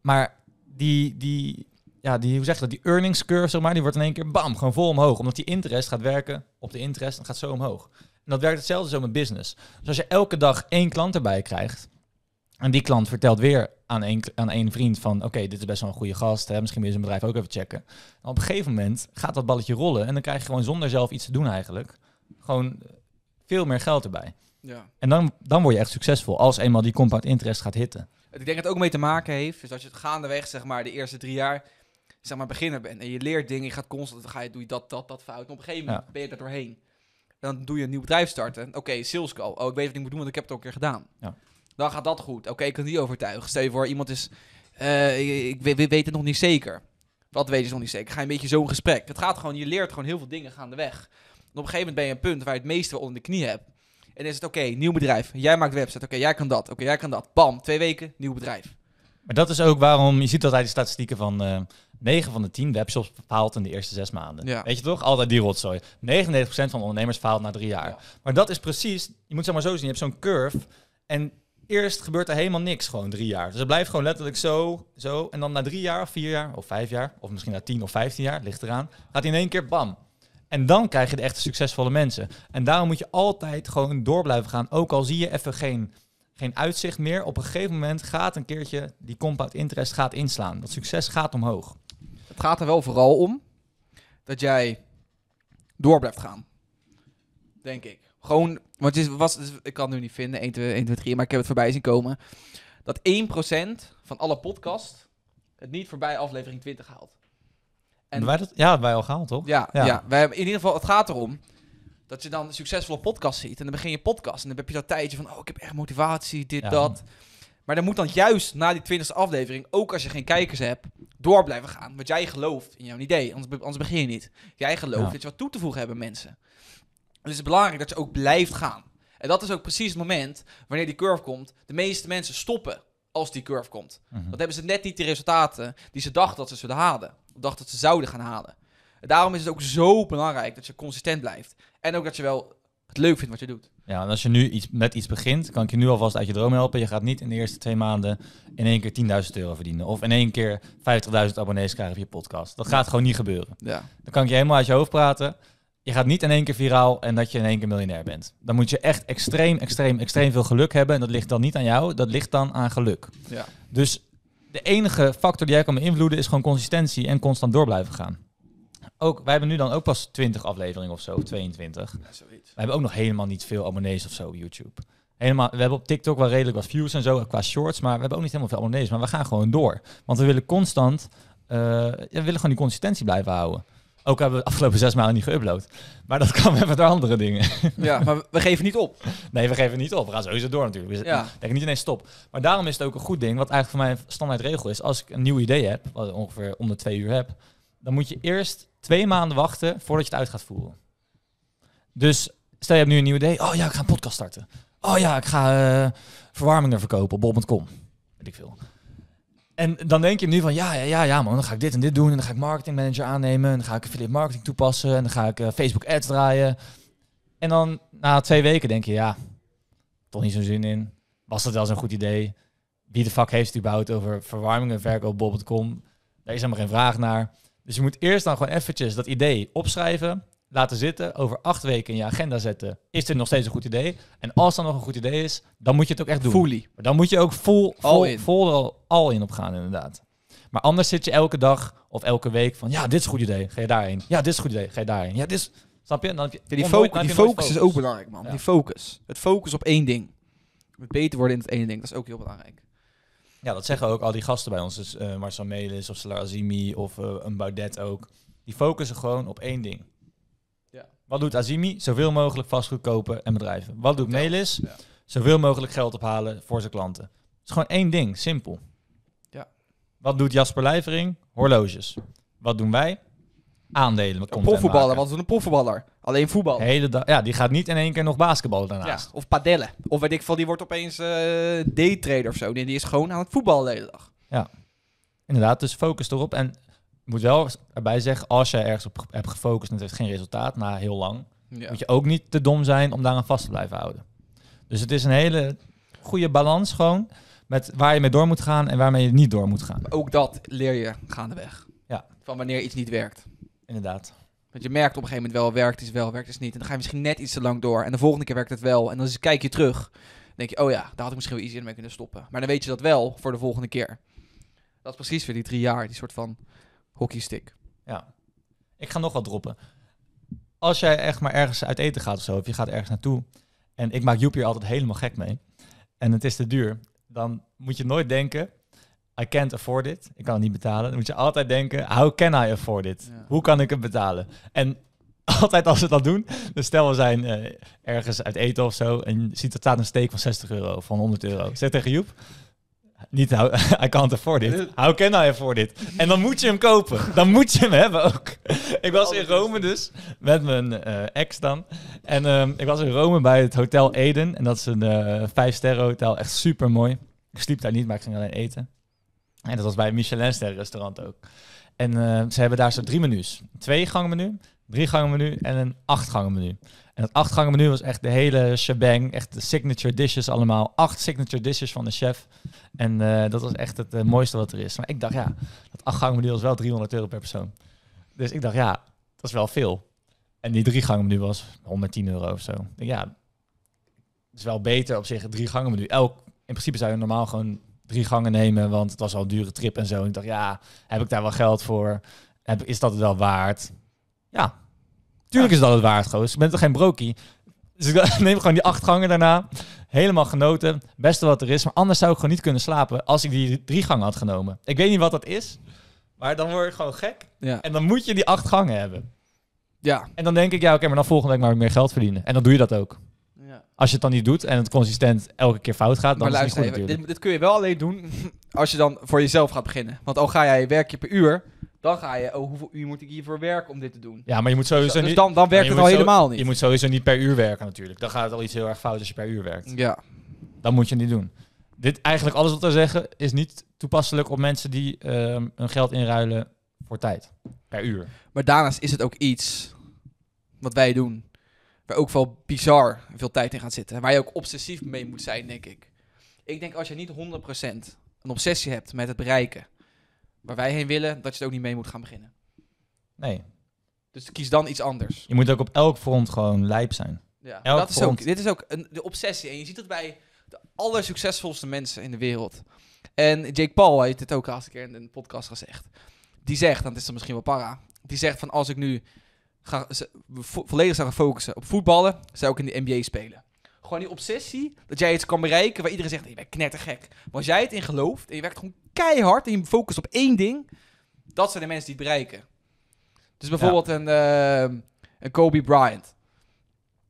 Maar die, die, ja, die, hoe zeg je dat, die earnings curve, zeg maar, die wordt in één keer bam, gewoon vol omhoog. Omdat die interest gaat werken op de interest en gaat zo omhoog. En dat werkt hetzelfde zo met business. Dus als je elke dag één klant erbij krijgt, en die klant vertelt weer aan één, aan één vriend van... oké, dit is best wel een goede gast. Hè? Misschien wil je zijn bedrijf ook even checken. op een gegeven moment gaat dat balletje rollen... en dan krijg je gewoon zonder zelf iets te doen eigenlijk... gewoon veel meer geld erbij. Ja. En dan, dan word je echt succesvol... als eenmaal die compound interest gaat hitten. Ik denk dat het ook mee te maken heeft... dus dat je het gaandeweg, zeg maar, de eerste drie jaar... zeg maar, beginner bent. En je leert dingen, je gaat constant... ga je, doe je dat, dat, dat fout. En op een gegeven moment ja. ben je er doorheen. dan doe je een nieuw bedrijf starten. Oké, okay, call. Oh, ik weet wat ik moet doen, want ik heb het al een keer gedaan. Ja. Dan gaat dat goed. Oké, ik kan die overtuigen. Stel je voor, iemand is... Eh, ik, weet het nog niet zeker. Wat weet je nog niet zeker? Ga je een beetje zo'n gesprek. Het gaat gewoon, je leert gewoon heel veel dingen gaandeweg. En op een gegeven moment ben je een punt waar je het meeste onder de knie hebt. En is het oké, nieuw bedrijf. Jij maakt website. Oké, jij kan dat. Oké, jij kan dat. Bam, twee weken, nieuw bedrijf. Maar dat is ook waarom, je ziet altijd de statistieken van uh, eh, 9 van de 10 webshops faalt in de eerste zes maanden. Ja. Weet je toch? Altijd die rotzooi. 99% van ondernemers faalt na drie jaar. Maar dat is precies, je moet zeg maar zo zien, je hebt zo'n curve. En Eerst gebeurt er helemaal niks, gewoon drie jaar. Dus het blijft gewoon letterlijk zo, zo. En dan na drie jaar, of vier jaar, of vijf jaar, of misschien na tien of vijftien jaar, ligt eraan, gaat in één keer bam. En dan krijg je de echte succesvolle mensen. En daarom moet je altijd gewoon door blijven gaan. Ook al zie je even geen, geen uitzicht meer. Op een gegeven moment gaat een keertje die compound interest gaat inslaan. Dat succes gaat omhoog. Het gaat er wel vooral om dat jij door blijft gaan. Denk ik. Gewoon want het was, ik kan het nu niet vinden, 1 2, 1, 2, 3, maar ik heb het voorbij zien komen. Dat 1% van alle podcast het niet voorbij aflevering 20 haalt. En wij dat, ja, wij al gehaald, toch? Ja, ja. wij hebben, in ieder geval, het gaat erom dat je dan succesvolle podcast ziet. En dan begin je podcast en dan heb je dat tijdje van, oh, ik heb echt motivatie, dit, dat. Maar dan moet dan juist na die 20e aflevering, ook als je geen kijkers hebt, door blijven gaan. Want jij gelooft in jouw idee, anders, anders begin je niet. Jij gelooft dat je wat toe te voegen hebben mensen. Dus het is belangrijk dat je ook blijft gaan. En dat is ook precies het moment wanneer die curve komt. De meeste mensen stoppen als die curve komt. Mm Dan hebben ze net niet de resultaten die ze dachten dat ze zouden halen. Of dachten dat ze zouden gaan halen. En daarom is het ook zo belangrijk dat je consistent blijft. En ook dat je wel het leuk vindt wat je doet. Ja, en als je nu iets, met iets begint, kan ik je nu alvast uit je droom helpen. Je gaat niet in de eerste twee maanden in één keer 10.000 euro verdienen. Of in één keer 50.000 abonnees krijgen op je podcast. Dat gaat gewoon niet gebeuren. Ja. Dan kan ik je helemaal uit je hoofd praten je gaat niet in één keer viraal en dat je in één keer miljonair bent. Dan moet je echt extreem, extreem, extreem veel geluk hebben. En dat ligt dan niet aan jou, dat ligt dan aan geluk. Ja. Dus de enige factor die jij kan beïnvloeden is gewoon consistentie en constant door blijven gaan. Ook, wij hebben nu dan ook pas 20 afleveringen of zo, of 22. Ja, we hebben ook nog helemaal niet veel abonnees of zo op YouTube. Helemaal, we hebben op TikTok wel redelijk wat views en zo qua shorts, maar we hebben ook niet helemaal veel abonnees. Maar we gaan gewoon door. Want we willen constant, eh, we willen gewoon die consistentie blijven houden. Ook hebben we de afgelopen zes maanden niet geüpload. Maar dat kan met door andere dingen. Ja, maar we geven niet op. Nee, we geven niet op. We gaan sowieso door natuurlijk. We ja. niet ineens stop. Maar daarom is het ook een goed ding. Wat eigenlijk voor mij een standaardregel is. Als ik een nieuw idee heb, wat ik ongeveer om de twee uur heb. Dan moet je eerst twee maanden wachten voordat je het uit gaat voeren. Dus stel je hebt nu een nieuw idee. Oh ja, ik ga een podcast starten. Oh ja, ik ga verwarming eh, verwarmingen verkopen op bol.com. Weet ik veel. En dan denk je nu van, ja, ja, ja, man, dan ga ik dit en dit doen. En dan ga ik marketing manager aannemen. En dan ga ik affiliate marketing toepassen. En dan ga ik eh, Facebook ads draaien. En dan na twee weken denk je, ja, toch niet zo'n zin in. Was dat wel zo'n goed idee? Wie de fuck heeft het überhaupt over verwarming en verkoop Daar is helemaal geen vraag naar. Dus je moet eerst dan gewoon eventjes dat idee opschrijven laten zitten, over acht weken in je agenda zetten. Is dit nog steeds een goed idee? En als dat nog een goed idee is, dan moet je het ook echt doen. Fully. dan moet je ook vol, vol, al in opgaan inderdaad. Maar anders zit je elke dag of elke week van, ja, dit is een goed idee, ga je daarheen. Ja, dit is een goed idee, ga je daarin Ja, dit is... Snap je? dan heb je die, focus, die focus, is ook belangrijk, man. Die focus. Het focus op één ding. beter worden in het ene ding, dat is ook heel belangrijk. Ja, dat zeggen ook al die gasten bij ons. Dus uh, Marcel Melis of Salar Azimi of eh, een Baudet ook. Die focussen gewoon op één ding. Wat doet Azimi? Zoveel mogelijk vastgoed kopen en bedrijven. Wat doet Melis? Zoveel mogelijk geld ophalen voor zijn klanten. Het is gewoon één ding, simpel. Ja. Wat doet Jasper Lijvering? Horloges. Wat doen wij? Aandelen. Een profvoetballer, wat is een profvoetballer? Alleen voetbal. Hele ja, die gaat niet in één keer nog basketballen daarnaast. of padellen. Of weet ik veel, die wordt opeens uh, day-trader of zo. Nee, die is gewoon aan het voetballen de hele dag. Ja, inderdaad. Dus focus erop. En moet wel erbij zeggen, als jij ergens op hebt gefocust en het heeft geen resultaat na heel lang, moet je ook niet te dom zijn om daaraan vast te blijven houden. Dus het is een hele goede balans gewoon met waar je mee door moet gaan en waarmee je niet door moet gaan. Ook dat leer je gaandeweg. Ja. Van wanneer iets niet werkt. Inderdaad. Want je merkt op een gegeven moment wel, werkt is wel, werkt is niet. En dan ga je misschien net iets te lang door. En de volgende keer werkt het wel. En dan kijk je terug. Dan denk je, oh ja, daar had ik misschien wel iets in mee kunnen stoppen. Maar dan weet je dat wel voor de volgende keer. Dat is precies weer die drie jaar. Die soort van hockeystick. Ja. Ik ga nog wat droppen. Als jij echt maar ergens uit eten gaat of zo, of je gaat ergens naartoe. En ik maak Joep hier altijd helemaal gek mee. En het is te duur. Dan moet je nooit denken, I can't afford it. Ik kan het niet betalen. Dan moet je altijd denken, how can I afford it? Hoe kan ik het betalen? En altijd als we dat doen, dus stel we zijn eh, ergens uit eten of zo en je ziet dat staat een steek van 60 euro, van 100 euro. Zeg tegen Joep, niet, I can't afford it. How can I afford it? En dan moet je hem kopen. Dan moet je hem hebben ook. Ik was in Rome dus, met mijn eh, ex dan. En ehm, ik was in Rome bij het Hotel Eden. En dat is een uh, eh, vijf sterren hotel, echt super mooi. Ik sliep daar niet, maar ik ging alleen eten. En dat was bij een Michelinster restaurant ook. En eh, ze hebben daar zo drie menus. Twee gangmenu drie gangen menu en een acht gangen menu. En het acht gangen menu was echt de hele shebang. Echt de signature dishes allemaal. Acht signature dishes van de chef. En eh, dat was echt het eh, mooiste wat er is. Maar ik dacht, ja, dat acht gangen menu was wel 300 euro per persoon. Dus ik dacht, ja, dat is wel veel. En die drie gangen menu was 110 euro of zo. ja, het is wel beter op zich, drie gangen menu. Elk, in principe zou je normaal gewoon drie gangen nemen, want het was al een dure trip en zo. En ik dacht, ja, heb ik daar wel geld voor? Heb, is dat het wel waard? Ja, tuurlijk is dat het waard, goos. Je bent toch geen brokie? Dus ik neem gewoon die acht gangen daarna. Helemaal genoten. Beste wat er is. Maar anders zou ik gewoon niet kunnen slapen als ik die drie gangen had genomen. Ik weet niet wat dat is. Maar dan word ik gewoon gek. Ja. En dan moet je die acht gangen hebben. Ja. En dan denk ik, ja oké, maar dan volgende week maar meer geld verdienen. En dan doe je dat ook. Ja. Als je het dan niet doet en het consistent elke keer fout gaat, dan maar luister, is het niet goed even, dit, dit kun je wel alleen doen als je dan voor jezelf gaat beginnen. Want al ga jij werk je per uur dan ga je, oh, hoeveel uur moet ik hiervoor werken om dit te doen? Ja, maar je moet sowieso dus niet... Dus dan, dan werkt het al helemaal niet. Je moet sowieso niet per uur werken natuurlijk. Dan gaat het al iets heel erg fout als je per uur werkt. Ja. Dat moet je niet doen. Dit, eigenlijk alles wat we zeggen, is niet toepasselijk op mensen die um, hun geld inruilen voor tijd. Per uur. Maar daarnaast is het ook iets wat wij doen. Waar ook wel bizar veel tijd in gaat zitten. waar je ook obsessief mee moet zijn, denk ik. Ik denk als je niet 100% een obsessie hebt met het bereiken waar wij heen willen, dat je het ook niet mee moet gaan beginnen. Nee. Dus kies dan iets anders. Je moet ook op elk front gewoon lijp zijn. Ja, dat is ook, dit is ook een, de obsessie. En je ziet het bij de allersuccesvolste mensen in de wereld. En Jake Paul heeft dit ook de een keer in een podcast gezegd. Die zegt, en het is dan misschien wel para, die zegt van als ik nu ga, vo volledig zou gaan focussen op voetballen, zou ik in de NBA spelen. Gewoon die obsessie dat jij iets kan bereiken waar iedereen zegt, je bent knettergek. Maar als jij het in gelooft en je werkt gewoon keihard en je focust op één ding, dat zijn de mensen die het bereiken. Dus bijvoorbeeld een, eh, een Kobe Bryant.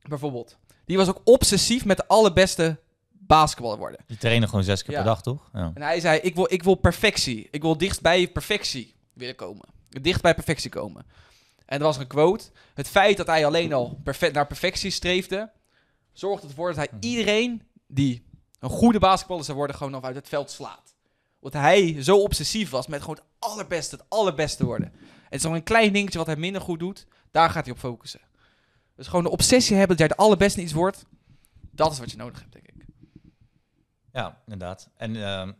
Bijvoorbeeld. Die was ook obsessief met de allerbeste basketballer worden. Die trainen gewoon zes keer per dag, toch? Ja. En hij zei, ik wil, ik wil perfectie. Ik wil dicht bij perfectie willen komen. Dicht bij perfectie komen. En er was een quote. Het feit dat hij alleen al perfect, naar perfectie streefde... zorgt ervoor dat hij mhm. iedereen die een goede basketballer zou worden... gewoon nog uit het veld slaat wat hij zo obsessief was met gewoon het allerbeste, het allerbeste worden. En zo'n klein dingetje wat hij minder goed doet. Daar gaat hij op focussen. Dus gewoon de obsessie hebben dat jij het allerbeste iets wordt. Dat is wat je nodig hebt, denk ik. Ja, inderdaad. En ehm,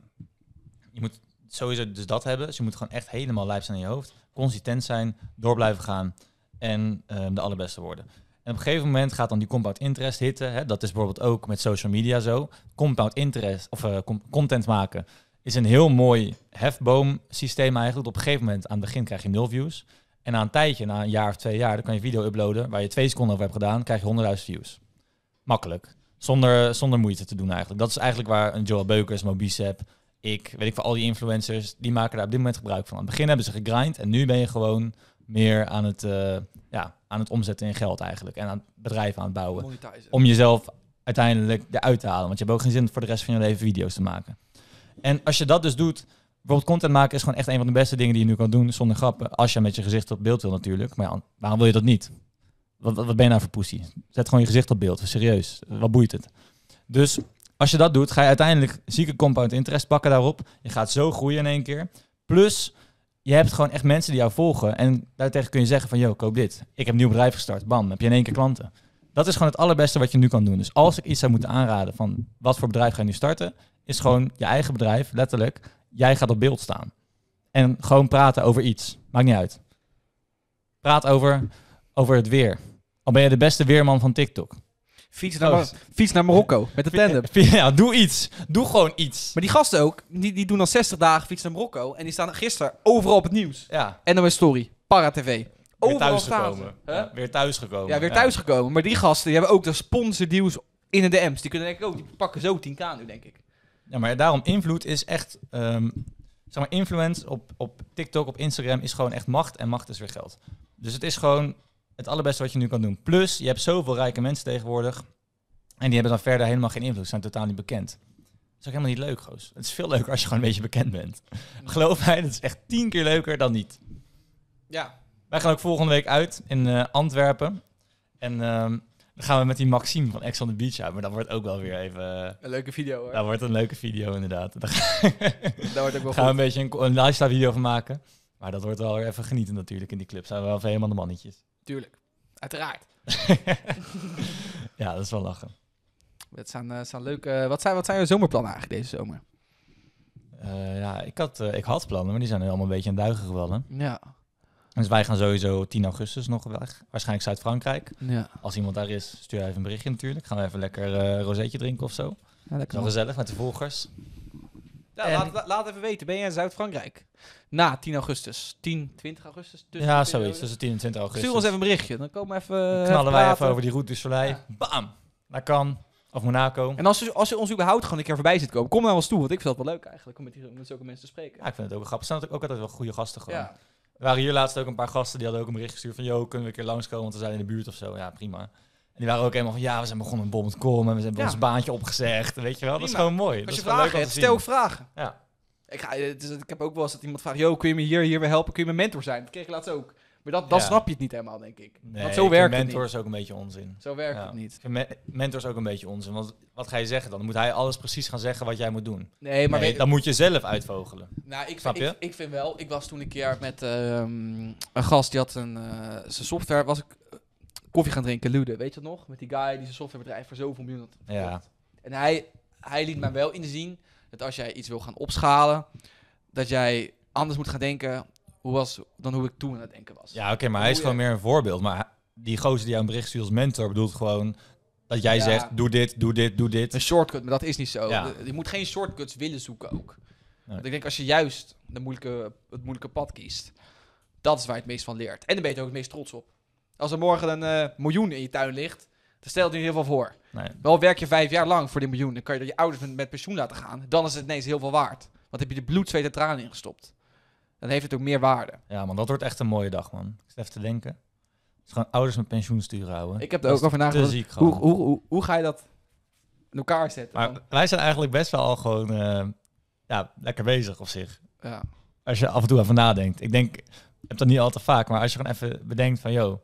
je moet sowieso dus dat hebben. Dus je moet gewoon echt helemaal lijp zijn in je hoofd. Consistent zijn, door blijven gaan en ehm, de allerbeste worden. En op een gegeven moment gaat dan die compound interest hitten. Hè? Dat is bijvoorbeeld ook met social media zo. Compound interest of eh, content maken is een heel mooi hefboomsysteem eigenlijk. Op een gegeven moment, aan het begin krijg je nul views. En na een tijdje, na een jaar of twee jaar, dan kan je video uploaden waar je twee seconden over hebt gedaan, krijg je 100.000 views. Makkelijk. Zonder, zonder moeite te doen eigenlijk. Dat is eigenlijk waar een Joel Beukers, Mobicep, ik, weet ik van al die influencers, die maken daar op dit moment gebruik van. Aan het begin hebben ze gegrind en nu ben je gewoon meer aan het, eh, ja, aan het omzetten in geld eigenlijk. En aan het bedrijf aan het bouwen. Om jezelf uiteindelijk eruit te halen. Want je hebt ook geen zin voor de rest van je leven video's te maken. En als je dat dus doet, bijvoorbeeld content maken is gewoon echt een van de beste dingen die je nu kan doen zonder grappen. Als je met je gezicht op beeld wil natuurlijk. Maar waarom wil je dat niet? Wat, wat, ben je nou voor poesie? Zet gewoon je gezicht op beeld, serieus. Wat boeit het? Dus als je dat doet, ga je uiteindelijk zieke compound interest pakken daarop. Je gaat zo groeien in één keer. Plus, je hebt gewoon echt mensen die jou volgen. En daartegen kun je zeggen van, yo, koop dit. Ik heb een nieuw bedrijf gestart. Bam, heb je in één keer klanten. Dat is gewoon het allerbeste wat je nu kan doen. Dus als ik iets zou moeten aanraden van, wat voor bedrijf ga je nu starten? is gewoon je eigen bedrijf, letterlijk. Jij gaat op beeld staan. En gewoon praten over iets. Maakt niet uit. Praat over, over het weer. Al ben je de beste weerman van TikTok. Fiets naar, oh. fiets naar Marokko met de tandem. Ja, doe iets. Doe gewoon iets. Maar die gasten ook, die, die doen al 60 dagen fiets naar Marokko. En die staan gisteren overal op het nieuws. Ja. mijn Story, Para TV. Overal weer thuis gekomen. weer thuis gekomen. Ja, weer thuis Maar die gasten die hebben ook de deals in de DM's. Die kunnen denk ik ook, die pakken zo 10k nu denk ik. Ja, maar daarom invloed is echt. Ehm, zeg maar, influence op, op TikTok, op Instagram is gewoon echt macht. En macht is weer geld. Dus het is gewoon het allerbeste wat je nu kan doen. Plus, je hebt zoveel rijke mensen tegenwoordig. En die hebben dan verder helemaal geen invloed. Zijn totaal niet bekend. Dat is ook helemaal niet leuk, Goos. Het is veel leuker als je gewoon een beetje bekend bent. Geloof mij, dat is echt tien keer leuker dan niet. Ja. Wij gaan ook volgende week uit in eh, Antwerpen. En ehm, dan gaan we met die Maxime van Ex on the Beach uit. Maar dat wordt ook wel weer even... Een leuke video hoor. Dat wordt een leuke video inderdaad. Daar, wordt ook wel gaan we een beetje een, een lifestyle video van maken. Maar dat wordt wel weer even genieten natuurlijk in die club. Zijn we wel even helemaal de mannetjes. Tuurlijk. Uiteraard. ja, dat is wel lachen. Het zijn, eh, zijn leuke... Eh, wat zijn, wat zijn je zomerplannen eigenlijk deze zomer? Eh, ja, ik had, ik had plannen, maar die zijn nu allemaal een beetje aan duigen gevallen. Ja. Dus wij gaan sowieso 10 augustus nog weg. Waarschijnlijk Zuid-Frankrijk. Ja. Als iemand daar is, stuur even een berichtje natuurlijk. Gaan we even lekker uh, eh, rosetje drinken of zo. Ja, gezellig met de volgers. laat, laat, even weten, ben jij in Zuid-Frankrijk? Na 10 augustus. 10, 20 augustus? ja, zoiets. Tussen 10 en 20 augustus. Stuur ons even een berichtje. Dan komen we even. Eh, knallen wij even over die route du Soleil. Bam! Naar kan Of Monaco. En als je als u ons überhaupt gewoon een keer voorbij zit komen, kom dan wel eens toe. Want ik vind dat wel leuk eigenlijk om met, zulke mensen te spreken. Ja, ik vind het ook grappig. Er zijn ook altijd wel goede gasten gewoon. Ja. Er waren hier laatst ook een paar gasten die hadden ook een bericht gestuurd van... ...joh, kunnen we een keer langskomen, want we zijn in de buurt of zo. Ja, prima. En die waren ook helemaal van... ...ja, we zijn begonnen met bom.com, en we hebben ons baantje opgezegd. Weet je wel, dat is gewoon mooi. Als dat vragen hebt, stel vragen. Ja. Ik, ga, eh, ik heb ook wel eens dat iemand vraagt... ...joh, kun je me hier, hier weer helpen? Kun je mijn mentor zijn? Dat kreeg ik laatst ook. Maar dat, dat snap je het niet helemaal, denk ik. Nee, zo werkt mentor het mentor is ook een beetje onzin. Zo werkt het niet. Me mentor is ook een beetje onzin. Want wat ga je zeggen dan? Dan moet hij alles precies gaan zeggen wat jij moet doen. Nee, maar... dan moet je zelf uitvogelen. Nou, ik, snap je? Ik, ik, vind wel... Ik was toen een keer met ehm, een gast, die had een... Eh, zijn software was ik eh, koffie gaan drinken, Lude. Weet je dat nog? Met die guy die zijn softwarebedrijf voor zoveel miljoen had Ja. En hij, hij liet mij wel inzien dat als jij iets wil gaan opschalen... dat jij anders moet gaan denken hoe was, dan hoe ik toen aan het denken was. Ja, oké, maar hij is gewoon meer een voorbeeld. Maar die gozer die jou een bericht stuurt als mentor bedoelt gewoon dat jij zegt, doe dit, doe dit, doe dit. Een shortcut, maar dat is niet zo. Je moet geen shortcuts willen zoeken ook. ik denk als je juist de moeilijke, het moeilijke pad kiest, dat is waar je het meest van leert. En dan ben je ook het meest trots op. Als er morgen een eh, miljoen in je tuin ligt, dan stel het in ieder geval voor. Nee. Wel werk je vijf jaar lang voor die miljoen, dan kan je je ouders met, met pensioen laten gaan. Dan is het ineens heel veel waard. Want heb je de bloed, zweet en tranen ingestopt dan heeft het ook meer waarde. Ja, man, dat wordt echt een mooie dag, man. Ik even te denken. Dus gewoon ouders met pensioen sturen houden. Ik heb er ook over nagedacht. Hoe, hoe, hoe, hoe, ga je dat in elkaar zetten? Maar wij zijn eigenlijk best wel al gewoon eh, ja, lekker bezig op zich. Ja. Als je af en toe even nadenkt. Ik denk, ik heb dat niet al te vaak, maar als je gewoon even bedenkt van, joh,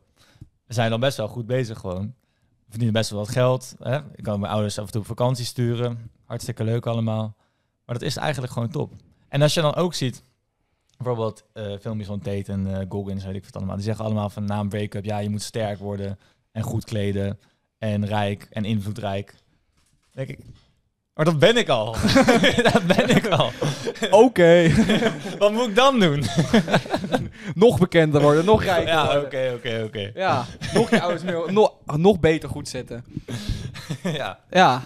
we zijn dan best wel goed bezig gewoon. We verdienen best wel wat geld. Hè? Ik kan mijn ouders af en toe op vakantie sturen. Hartstikke leuk allemaal. Maar dat is eigenlijk gewoon top. En als je dan ook ziet, bijvoorbeeld uh, filmpjes van Tate en uh, Goggins, weet ik wat allemaal. Die zeggen allemaal van na break-up, ja, je moet sterk worden en goed kleden en rijk en invloedrijk. denk ik, maar dat ben ik al. dat ben ik al. Oké. wat moet ik dan doen? nog bekender worden, nog rijker Ja, oké, oké, oké. Ja, nog je ouders meer, nog, nog beter goed zetten. ja. Ja.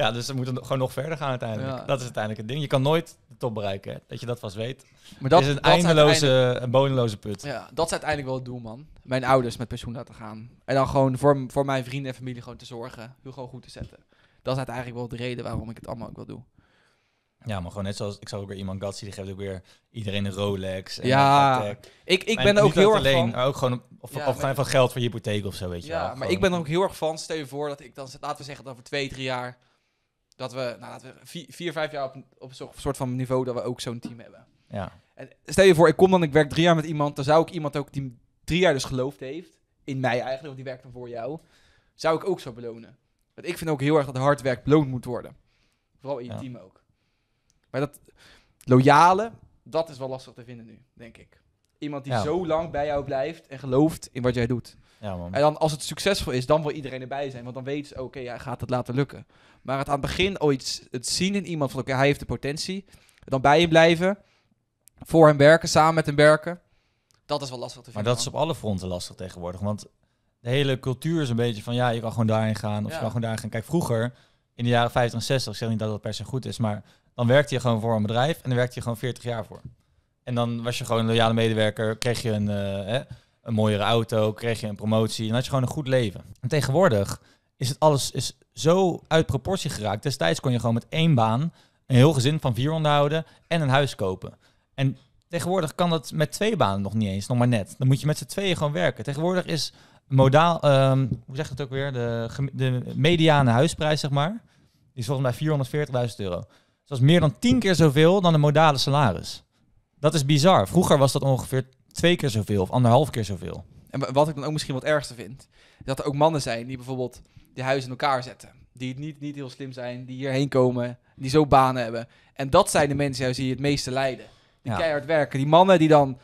Ja, dus we moeten gewoon nog verder gaan uiteindelijk. Dat is uiteindelijk het ding. Je kan nooit de top bereiken, dat je dat vast weet. Maar dat is een eindeloze, uiteindelijk... een put. Ja, dat is uiteindelijk wel het doel, man. Mijn ouders met pensioen laten gaan. En dan gewoon voor, voor mijn vrienden en familie gewoon te zorgen. gewoon goed te zetten. Dat is uiteindelijk wel de reden waarom ik het allemaal ook wel doe. Ja, maar gewoon net zoals ik zag ook weer iemand Gatsi, die geeft ook weer iedereen een Rolex. En ja, ik, ik ben er ook heel erg alleen, van. Ook gewoon, of, of gewoon even geld voor je hypotheek of zo, weet je ja, wel. Ja, maar ik ben er ook heel erg van. Stel je voor dat ik dan, laten we zeggen, dan over twee, drie jaar dat we, nou, dat we vier, vijf jaar op, op een soort van niveau dat we ook zo'n team hebben. Ja. En stel je voor, ik kom dan, ik werk drie jaar met iemand, dan zou ik iemand ook die drie jaar dus geloofd heeft, in mij eigenlijk, want die werkt dan voor jou, zou ik ook zo belonen. Want ik vind ook heel erg dat hard werk beloond moet worden. Vooral in je team ook. Maar dat loyale, dat is wel lastig te vinden nu, denk ik. Iemand die zo lang bij jou blijft en gelooft in wat jij doet. Ja, En dan als het succesvol is, dan wil iedereen erbij zijn. Want dan weet ze, oké, okay, hij gaat het laten lukken. Maar het aan het begin ooit het zien in iemand van, oké, hij heeft de potentie. Dan bij hem blijven. Voor hem werken, samen met hem werken. Dat is wel lastig te vinden. Maar dat is op alle fronten lastig tegenwoordig. Want de hele cultuur is een beetje van, ja, je kan gewoon daarin gaan. Of je kan gewoon daarin gaan. Kijk, vroeger, in de jaren 50 en 60, ik zeg niet dat dat per se goed is. Maar dan werkte je gewoon voor een bedrijf. En dan werkte je gewoon 40 jaar voor. En dan was je gewoon een loyale medewerker. Kreeg je een... Eh, een mooiere auto, kreeg je een promotie en had je gewoon een goed leven. En tegenwoordig is het alles is zo uit proportie geraakt. Destijds kon je gewoon met één baan een heel gezin van vier onderhouden en een huis kopen. En tegenwoordig kan dat met twee banen nog niet eens, nog maar net. Dan moet je met z'n tweeën gewoon werken. Tegenwoordig is modaal, ehm, hoe zeg je het ook weer, de, de mediane huisprijs, zeg maar, die is volgens mij 440.000 euro. Dus dat is meer dan tien keer zoveel dan een modale salaris. Dat is bizar. Vroeger was dat ongeveer twee keer zoveel of anderhalf keer zoveel. En wat ik dan ook misschien wat ergste vind, dat er ook mannen zijn die bijvoorbeeld die huizen in elkaar zetten. Die niet, niet heel slim zijn, die hierheen komen, die zo banen hebben. En dat zijn de mensen die het meeste lijden. Die keihard werken. Die mannen die dan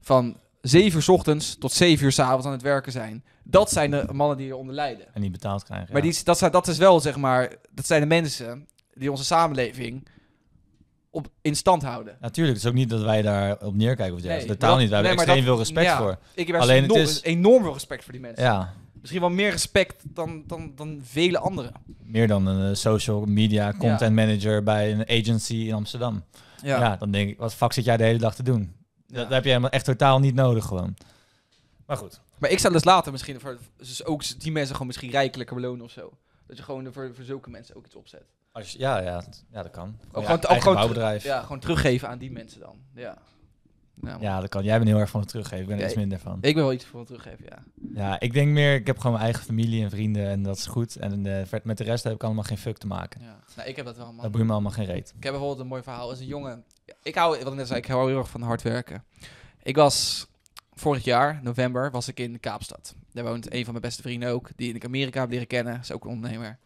van 7 uur ochtends tot 7 uur s avonds aan het werken zijn. Dat zijn de mannen die eronder lijden. En die betaald krijgen. Maar die, dat, dat is wel, zeg maar, dat zijn de mensen die onze samenleving op in stand houden. Natuurlijk, het is ook niet dat wij daar op neerkijken of is de taal niet. waar nee, hebben extreem veel respect voor. Ik heb Alleen enorm, het is enorm veel respect voor die mensen. Ja. Misschien wel meer respect dan, dan, dan vele anderen. Meer dan een eh, social media content manager bij een agency in Amsterdam. Ja. ja. dan denk ik, wat fuck zit jij de hele dag te doen? Dat, heb je helemaal echt totaal niet nodig gewoon. Maar goed. Maar ik zou dus later misschien, voor, dus ook die mensen gewoon misschien rijkelijker belonen of zo. Dat je gewoon voor, voor zulke mensen ook iets opzet. Als, ja, ja, ja, dat kan. Ook gewoon, bouwbedrijf. Ja, gewoon teruggeven aan die mensen dan. Ja. Nou, ja, dat kan. Jij bent heel erg van het teruggeven. Ik ben er iets minder van. Ik ben wel iets van het teruggeven, ja. Ja, ik denk meer, ik heb gewoon mijn eigen familie en vrienden en dat is goed. En eh, met de rest heb ik allemaal geen fuck te maken. Ja. Nou, ik heb dat wel, man. Dat boeit me allemaal geen reet. Ik heb bijvoorbeeld een mooi verhaal. Als een jongen, ik hou, wat ik net zei, ik hou heel erg van hard werken. Ik was vorig jaar, november, was ik in Kaapstad. Daar woont een van mijn beste vrienden ook, die ik in Amerika heb leren kennen. Is ook een ondernemer.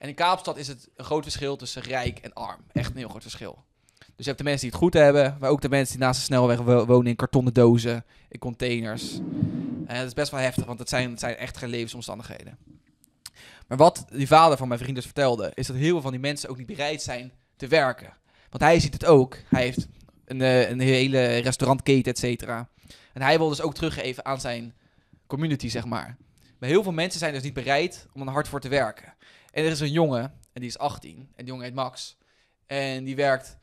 En in Kaapstad is het een groot verschil tussen rijk en arm. Echt een heel groot verschil. Dus je hebt de mensen die het goed hebben, maar ook de mensen die naast de snelweg wonen in kartonnen dozen, in containers. En eh, dat is best wel heftig, want het zijn, zijn echt geen levensomstandigheden. Maar wat die vader van mijn vriend dus vertelde, is dat heel veel van die mensen ook niet bereid zijn te werken. Want hij ziet het ook. Hij heeft een, eh, een hele restaurantketen, et cetera. En hij wil dus ook teruggeven aan zijn community, zeg maar. Maar heel veel mensen zijn dus niet bereid om er hard voor te werken. En er is een jongen, en die is 18. En die jongen heet Max. En die werkt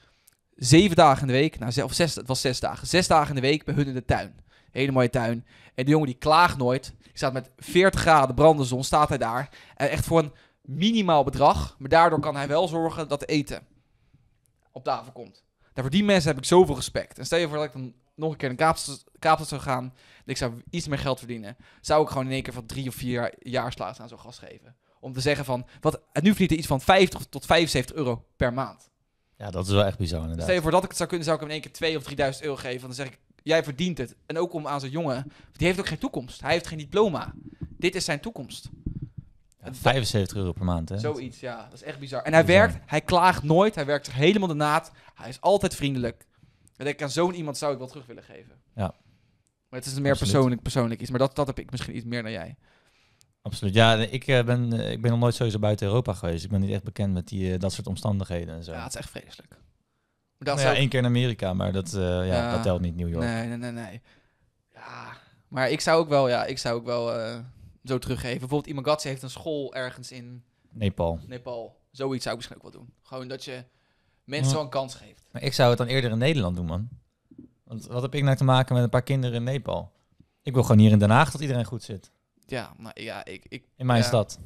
zeven dagen in de week. Nou, of zes, het was zes dagen. Zes dagen in de week bij hun in de tuin. Hele mooie tuin. En die jongen die klaagt nooit. Die staat met 40 graden zon, staat hij daar. En eh, echt voor een minimaal bedrag. Maar daardoor kan hij wel zorgen dat eten op tafel komt. Daar nou, voor die mensen heb ik zoveel respect. En stel je voor dat ik dan nog een keer naar Kaapstad, zou gaan. En ik zou iets meer geld verdienen. Zou ik gewoon in één keer van drie of vier jaar, slaas aan zo'n gast geven om te zeggen van, wat, nu verdient hij iets van 50 tot 75 euro per maand. Ja, dat is wel echt bizar inderdaad. Stel je ik het zou kunnen, zou ik hem in één keer 2 of 3000 euro geven. Want dan zeg ik, jij verdient het. En ook om aan zo'n jongen, die heeft ook geen toekomst. Hij heeft geen diploma. Dit is zijn toekomst. 75 euro per maand, hè? Zoiets, ja. Dat is echt bizar. En hij werkt, hij klaagt nooit, hij werkt zich helemaal de naad. Hij is altijd vriendelijk. En ik, aan zo'n iemand zou ik wel terug willen geven. Ja. Maar het is meer persoonlijk, persoonlijk iets. Maar dat, dat heb ik misschien iets meer dan jij. Absoluut. Ja, ik eh, ben, eh, ik ben nog nooit sowieso buiten Europa geweest. Ik ben niet echt bekend met die, eh, dat soort omstandigheden en zo. Ja, het is echt vreselijk. dat nou ja, één keer in Amerika, maar dat, ja, dat telt niet New York. Nee, nee, nee, nee. Ja, maar ik zou ook wel, ja, ik zou ook wel zo teruggeven. Bijvoorbeeld iemand heeft een school ergens in... Nepal. Nepal. Zoiets zou ik misschien ook wel doen. Gewoon dat je mensen een kans geeft. Maar ik zou het dan eerder in Nederland doen, man. Want wat heb ik nou te maken met een paar kinderen in Nepal? Ik wil gewoon hier in Den Haag dat iedereen goed zit ja, maar nou, ja, ik, ik... In mijn stad.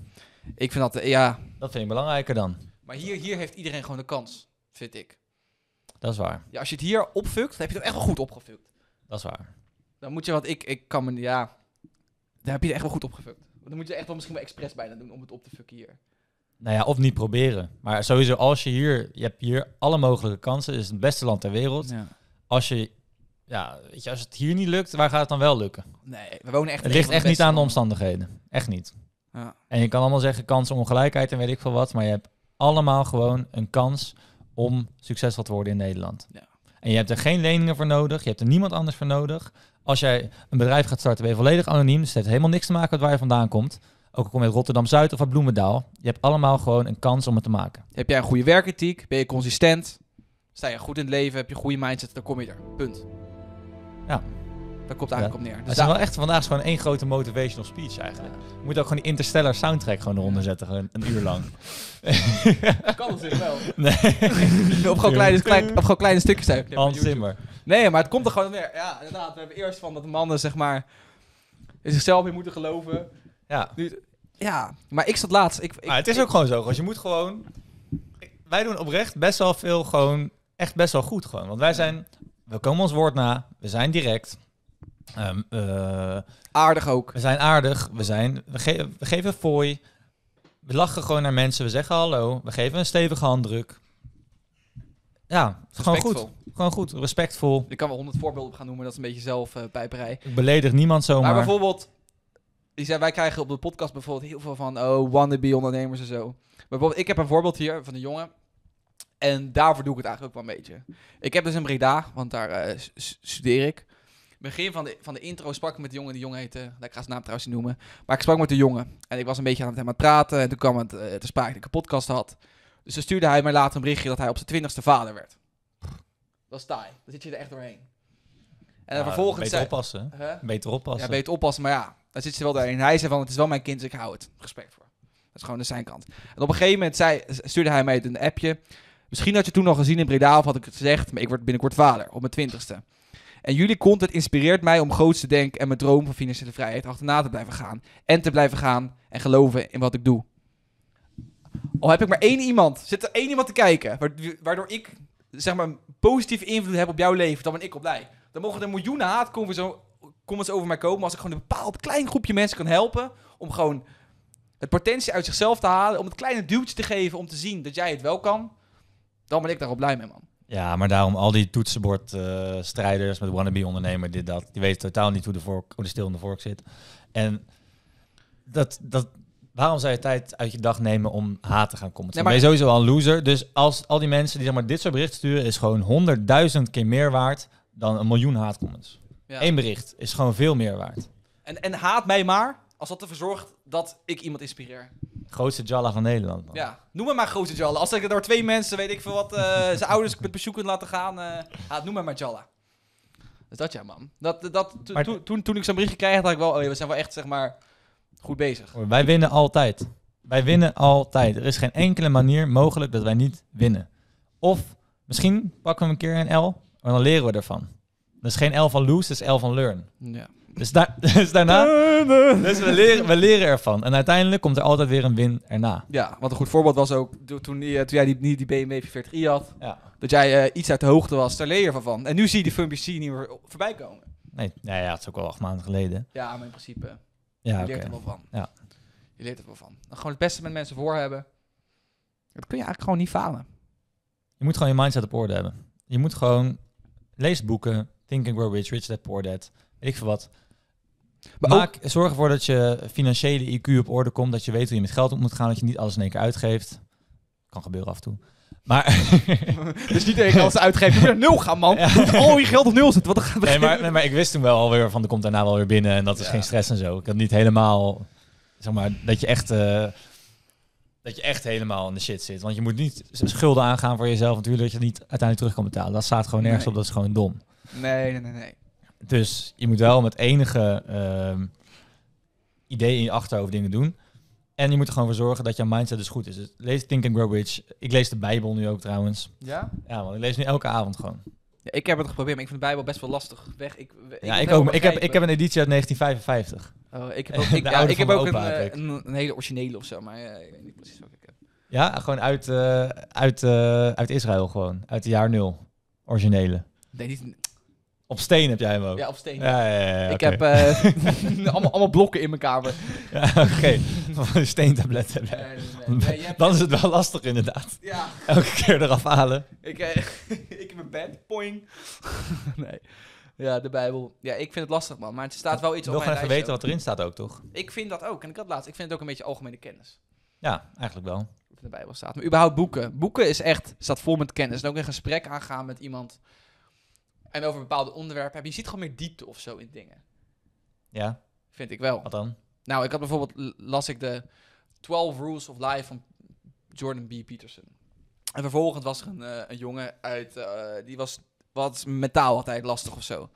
Ik vind dat, ja... Dat vind ik belangrijker dan. Maar hier, hier heeft iedereen gewoon de kans, vind ik. Dat is waar. Ja, als je het hier opfukt, dan heb je het echt wel goed opgevuld. Dat is waar. Dan moet je, wat ik, ik kan me, ja... Dan heb je het echt wel goed opgevuld. Dan moet je echt wel misschien wel expres bijna doen om het op te fucken hier. Nou ja, of niet proberen. Maar sowieso, als je hier, je hebt hier alle mogelijke kansen. is het beste land ter wereld. Ja. Als je ja, weet je, als het hier niet lukt, waar gaat het dan wel lukken? Nee, we wonen echt. Het ligt echt niet aan de omstandigheden. Echt niet. Ja. En je kan allemaal zeggen ongelijkheid en weet ik veel wat, maar je hebt allemaal gewoon een kans om succesvol te worden in Nederland. Ja. En je hebt er geen leningen voor nodig, je hebt er niemand anders voor nodig. Als jij een bedrijf gaat starten, ben je volledig anoniem, dus het heeft helemaal niks te maken met waar je vandaan komt. Ook al kom je uit Rotterdam-Zuid of uit Bloemendaal. Je hebt allemaal gewoon een kans om het te maken. Heb jij een goede werkethiek? Ben je consistent? Sta je goed in het leven? Heb je een goede mindset? Dan kom je er. Punt. Ja. Daar komt eigenlijk op neer. Dus is wel echt vandaag is gewoon één grote motivational speech eigenlijk. Je moet ook gewoon die Interstellar soundtrack gewoon eronder zetten, gewoon een uur lang. dat kan natuurlijk wel. Nee. op, gewoon kleine, klein, op gewoon kleine stukjes Hans Zimmer. Nee, maar het komt er gewoon neer. Ja, inderdaad. We hebben eerst van dat mannen zeg maar in zichzelf in moeten geloven. Ja. ja, maar ik zat laatst. Ik, het is ook gewoon zo. Als je moet gewoon. Wij doen oprecht best wel veel gewoon echt best wel goed gewoon. Want wij zijn we komen ons woord na, we zijn direct. Ehm, eh, aardig ook. We zijn aardig, we, zijn, we, we geven fooi. We lachen gewoon naar mensen, we zeggen hallo, we geven een stevige handdruk. Ja, gewoon goed. Gewoon goed, respectvol. Ik kan wel honderd voorbeelden op gaan noemen, dat is een beetje zelf eh, Ik beledig niemand zomaar. Maar bijvoorbeeld, die zei, wij krijgen op de podcast bijvoorbeeld heel veel van, oh, wannabe ondernemers en zo. bijvoorbeeld, ik heb een voorbeeld hier van een jongen, en daarvoor doe ik het eigenlijk ook wel een beetje. Ik heb dus een Breda, want daar uh, studeer ik. Begin van de, van de intro sprak ik met de jongen. Die jongen heette, dat nou, ik ga zijn naam trouwens niet noemen. Maar ik sprak met de jongen. En ik was een beetje aan het helemaal praten. En toen kwam het te eh, sprake dat ik een podcast had. Dus toen stuurde hij mij later een berichtje dat hij op zijn twintigste vader werd. Dat is taai. Dan zit je er echt doorheen. En nou, vervolgens... Beter oppassen. Huh? Beter oppassen. Ja, beter oppassen. Maar ja, daar zit ze wel doorheen. Hij zei van, het is wel mijn kind, dus ik hou het. Respect voor. Dat is gewoon de zijn kant. En op een gegeven moment zei, stuurde hij mij een appje. Misschien had je toen al gezien in Breda of had ik het gezegd, maar ik word binnenkort vader op mijn twintigste. En jullie content inspireert mij om groots te denken en mijn droom van financiële vrijheid achterna te blijven gaan. En te blijven gaan en geloven in wat ik doe. Al heb ik maar één iemand, zit er één iemand te kijken, waardoor ik zeg maar positieve invloed heb op jouw leven, dan ben ik op blij. Dan mogen er miljoenen haatcomments over mij komen, als ik gewoon een bepaald klein groepje mensen kan helpen om gewoon het potentie uit zichzelf te halen, om het kleine duwtje te geven om te zien dat jij het wel kan, dan ben ik daar ook blij mee, man. Ja, maar daarom al die toetsenbordstrijders strijders met wannabe-ondernemer, dit, dat. Die weten totaal niet hoe de, vork, hoe de stil in de vork zit. En dat, dat, waarom zou je tijd uit je dag nemen om haat te gaan commenten? Nee, maar... Ben je sowieso al een loser. Dus als al die mensen die zeg maar, dit soort berichten sturen, is gewoon honderdduizend keer meer waard dan een miljoen haatcomments. Ja. Eén bericht is gewoon veel meer waard. En, en haat mij maar als dat ervoor zorgt dat ik iemand inspireer. Grootste Jalla van Nederland. Man. Ja, noem me maar grootste Jalla. Als ik door twee mensen, weet ik veel wat, eh, zijn ouders met pensioen kunt laten gaan, eh, noem maar maar Jalla. Is dat ja, man. Dat, dat, to, toen, toen ik zo'n berichtje kreeg, dacht ik wel, oh, we zijn wel echt, zeg maar, goed bezig. Wij winnen altijd. Wij winnen altijd. Er is geen enkele manier mogelijk dat wij niet winnen. Of misschien pakken we een keer een L, maar dan leren we ervan. is geen L van lose, dat is L van learn. Ja. Dus, dus, daarna... Dus we leren, we leren ervan. En uiteindelijk komt er altijd weer een win erna. Ja, want een goed voorbeeld was ook toen, die, eh, toen jij die, niet die BMW 40i had. Ja. Dat jij eh, iets uit de hoogte was, daar leer je van. En nu zie je die filmpjes zien niet meer voorbij komen. Nee, nou ja, het is ook al acht maanden geleden. Ja, maar in principe. Ja, je leert er wel van. Je leert er wel van. Dan gewoon het beste met mensen voor hebben. Dat kun je eigenlijk gewoon niet falen. Je moet gewoon je mindset op orde hebben. Je moet gewoon lees boeken, Think and Grow Rich, Rich that Poor that. ik voor wat. Maar Maak, zorg ervoor dat je financiële IQ op orde komt. Dat je weet hoe je met geld om moet gaan. Dat je niet alles in één keer uitgeeft. Kan gebeuren af en toe. Maar... dus niet tegen als alles uitgeven. Je moet nul gaan, man. Je Moet al je geld op nul zitten. Wat nee, maar, nee, maar ik wist toen wel alweer van... er komt daarna wel weer binnen en dat is geen stress en zo. Ik had niet helemaal... Zeg maar, dat je echt... Eh, dat je echt helemaal in de shit zit. Want je moet niet schulden aangaan voor jezelf natuurlijk. Dat je niet uiteindelijk terug kan betalen. Dat staat gewoon nergens op. Dat is gewoon dom. Nee, nee, nee. nee. Dus je moet wel met enige uh, ehm, idee in je achterhoofd dingen doen. En je moet er gewoon voor zorgen dat je mindset dus goed is. Dus lees Think and Grow Rich. Ik lees de Bijbel nu ook trouwens. Ja? Ja, want ik lees nu elke avond gewoon. Ja, ik heb het geprobeerd, maar ik vind de Bijbel best wel lastig weg. Ik, ja, ik ook. ik heb, ik heb een editie uit 1955. Oh, ik heb ook, ik, heb ook eh, een, een, hele originele of zo, maar eh, ik weet niet precies wat ik heb. Ja, gewoon uit, eh, uit, uit Israël gewoon. Uit het jaar nul. Originele. Nee, niet, op steen heb jij hem ook? Ja, op steen. Ja, ja, ja, ik heb eh, allemaal, blokken in mijn kamer. Ja, oké. Okay. hebben. Dan is het wel lastig inderdaad. Ja. Elke keer eraf halen. Ik, eh, ik heb mijn bed. Poing. nee. Ja, de Bijbel. Ja, ik vind het lastig, man. Maar het staat wel iets op mijn Ik wil gaan even weten wat erin staat ook, toch? Ik vind dat ook. En ik had laatst... Ik vind het ook een beetje algemene kennis. Ja, eigenlijk wel. Of de Bijbel staat. Maar überhaupt boeken. Boeken is echt... staat vol met kennis. En ook in gesprek aangaan met iemand en over bepaalde onderwerpen heb Je ziet gewoon meer diepte of zo in dingen. Ja. Vind ik wel. Wat dan? Nou, ik had bijvoorbeeld, las ik de 12 Rules of Life van Jordan B. Peterson. En vervolgens was er een, eh, een jongen uit, eh, die was wat mentaal altijd lastig of zo.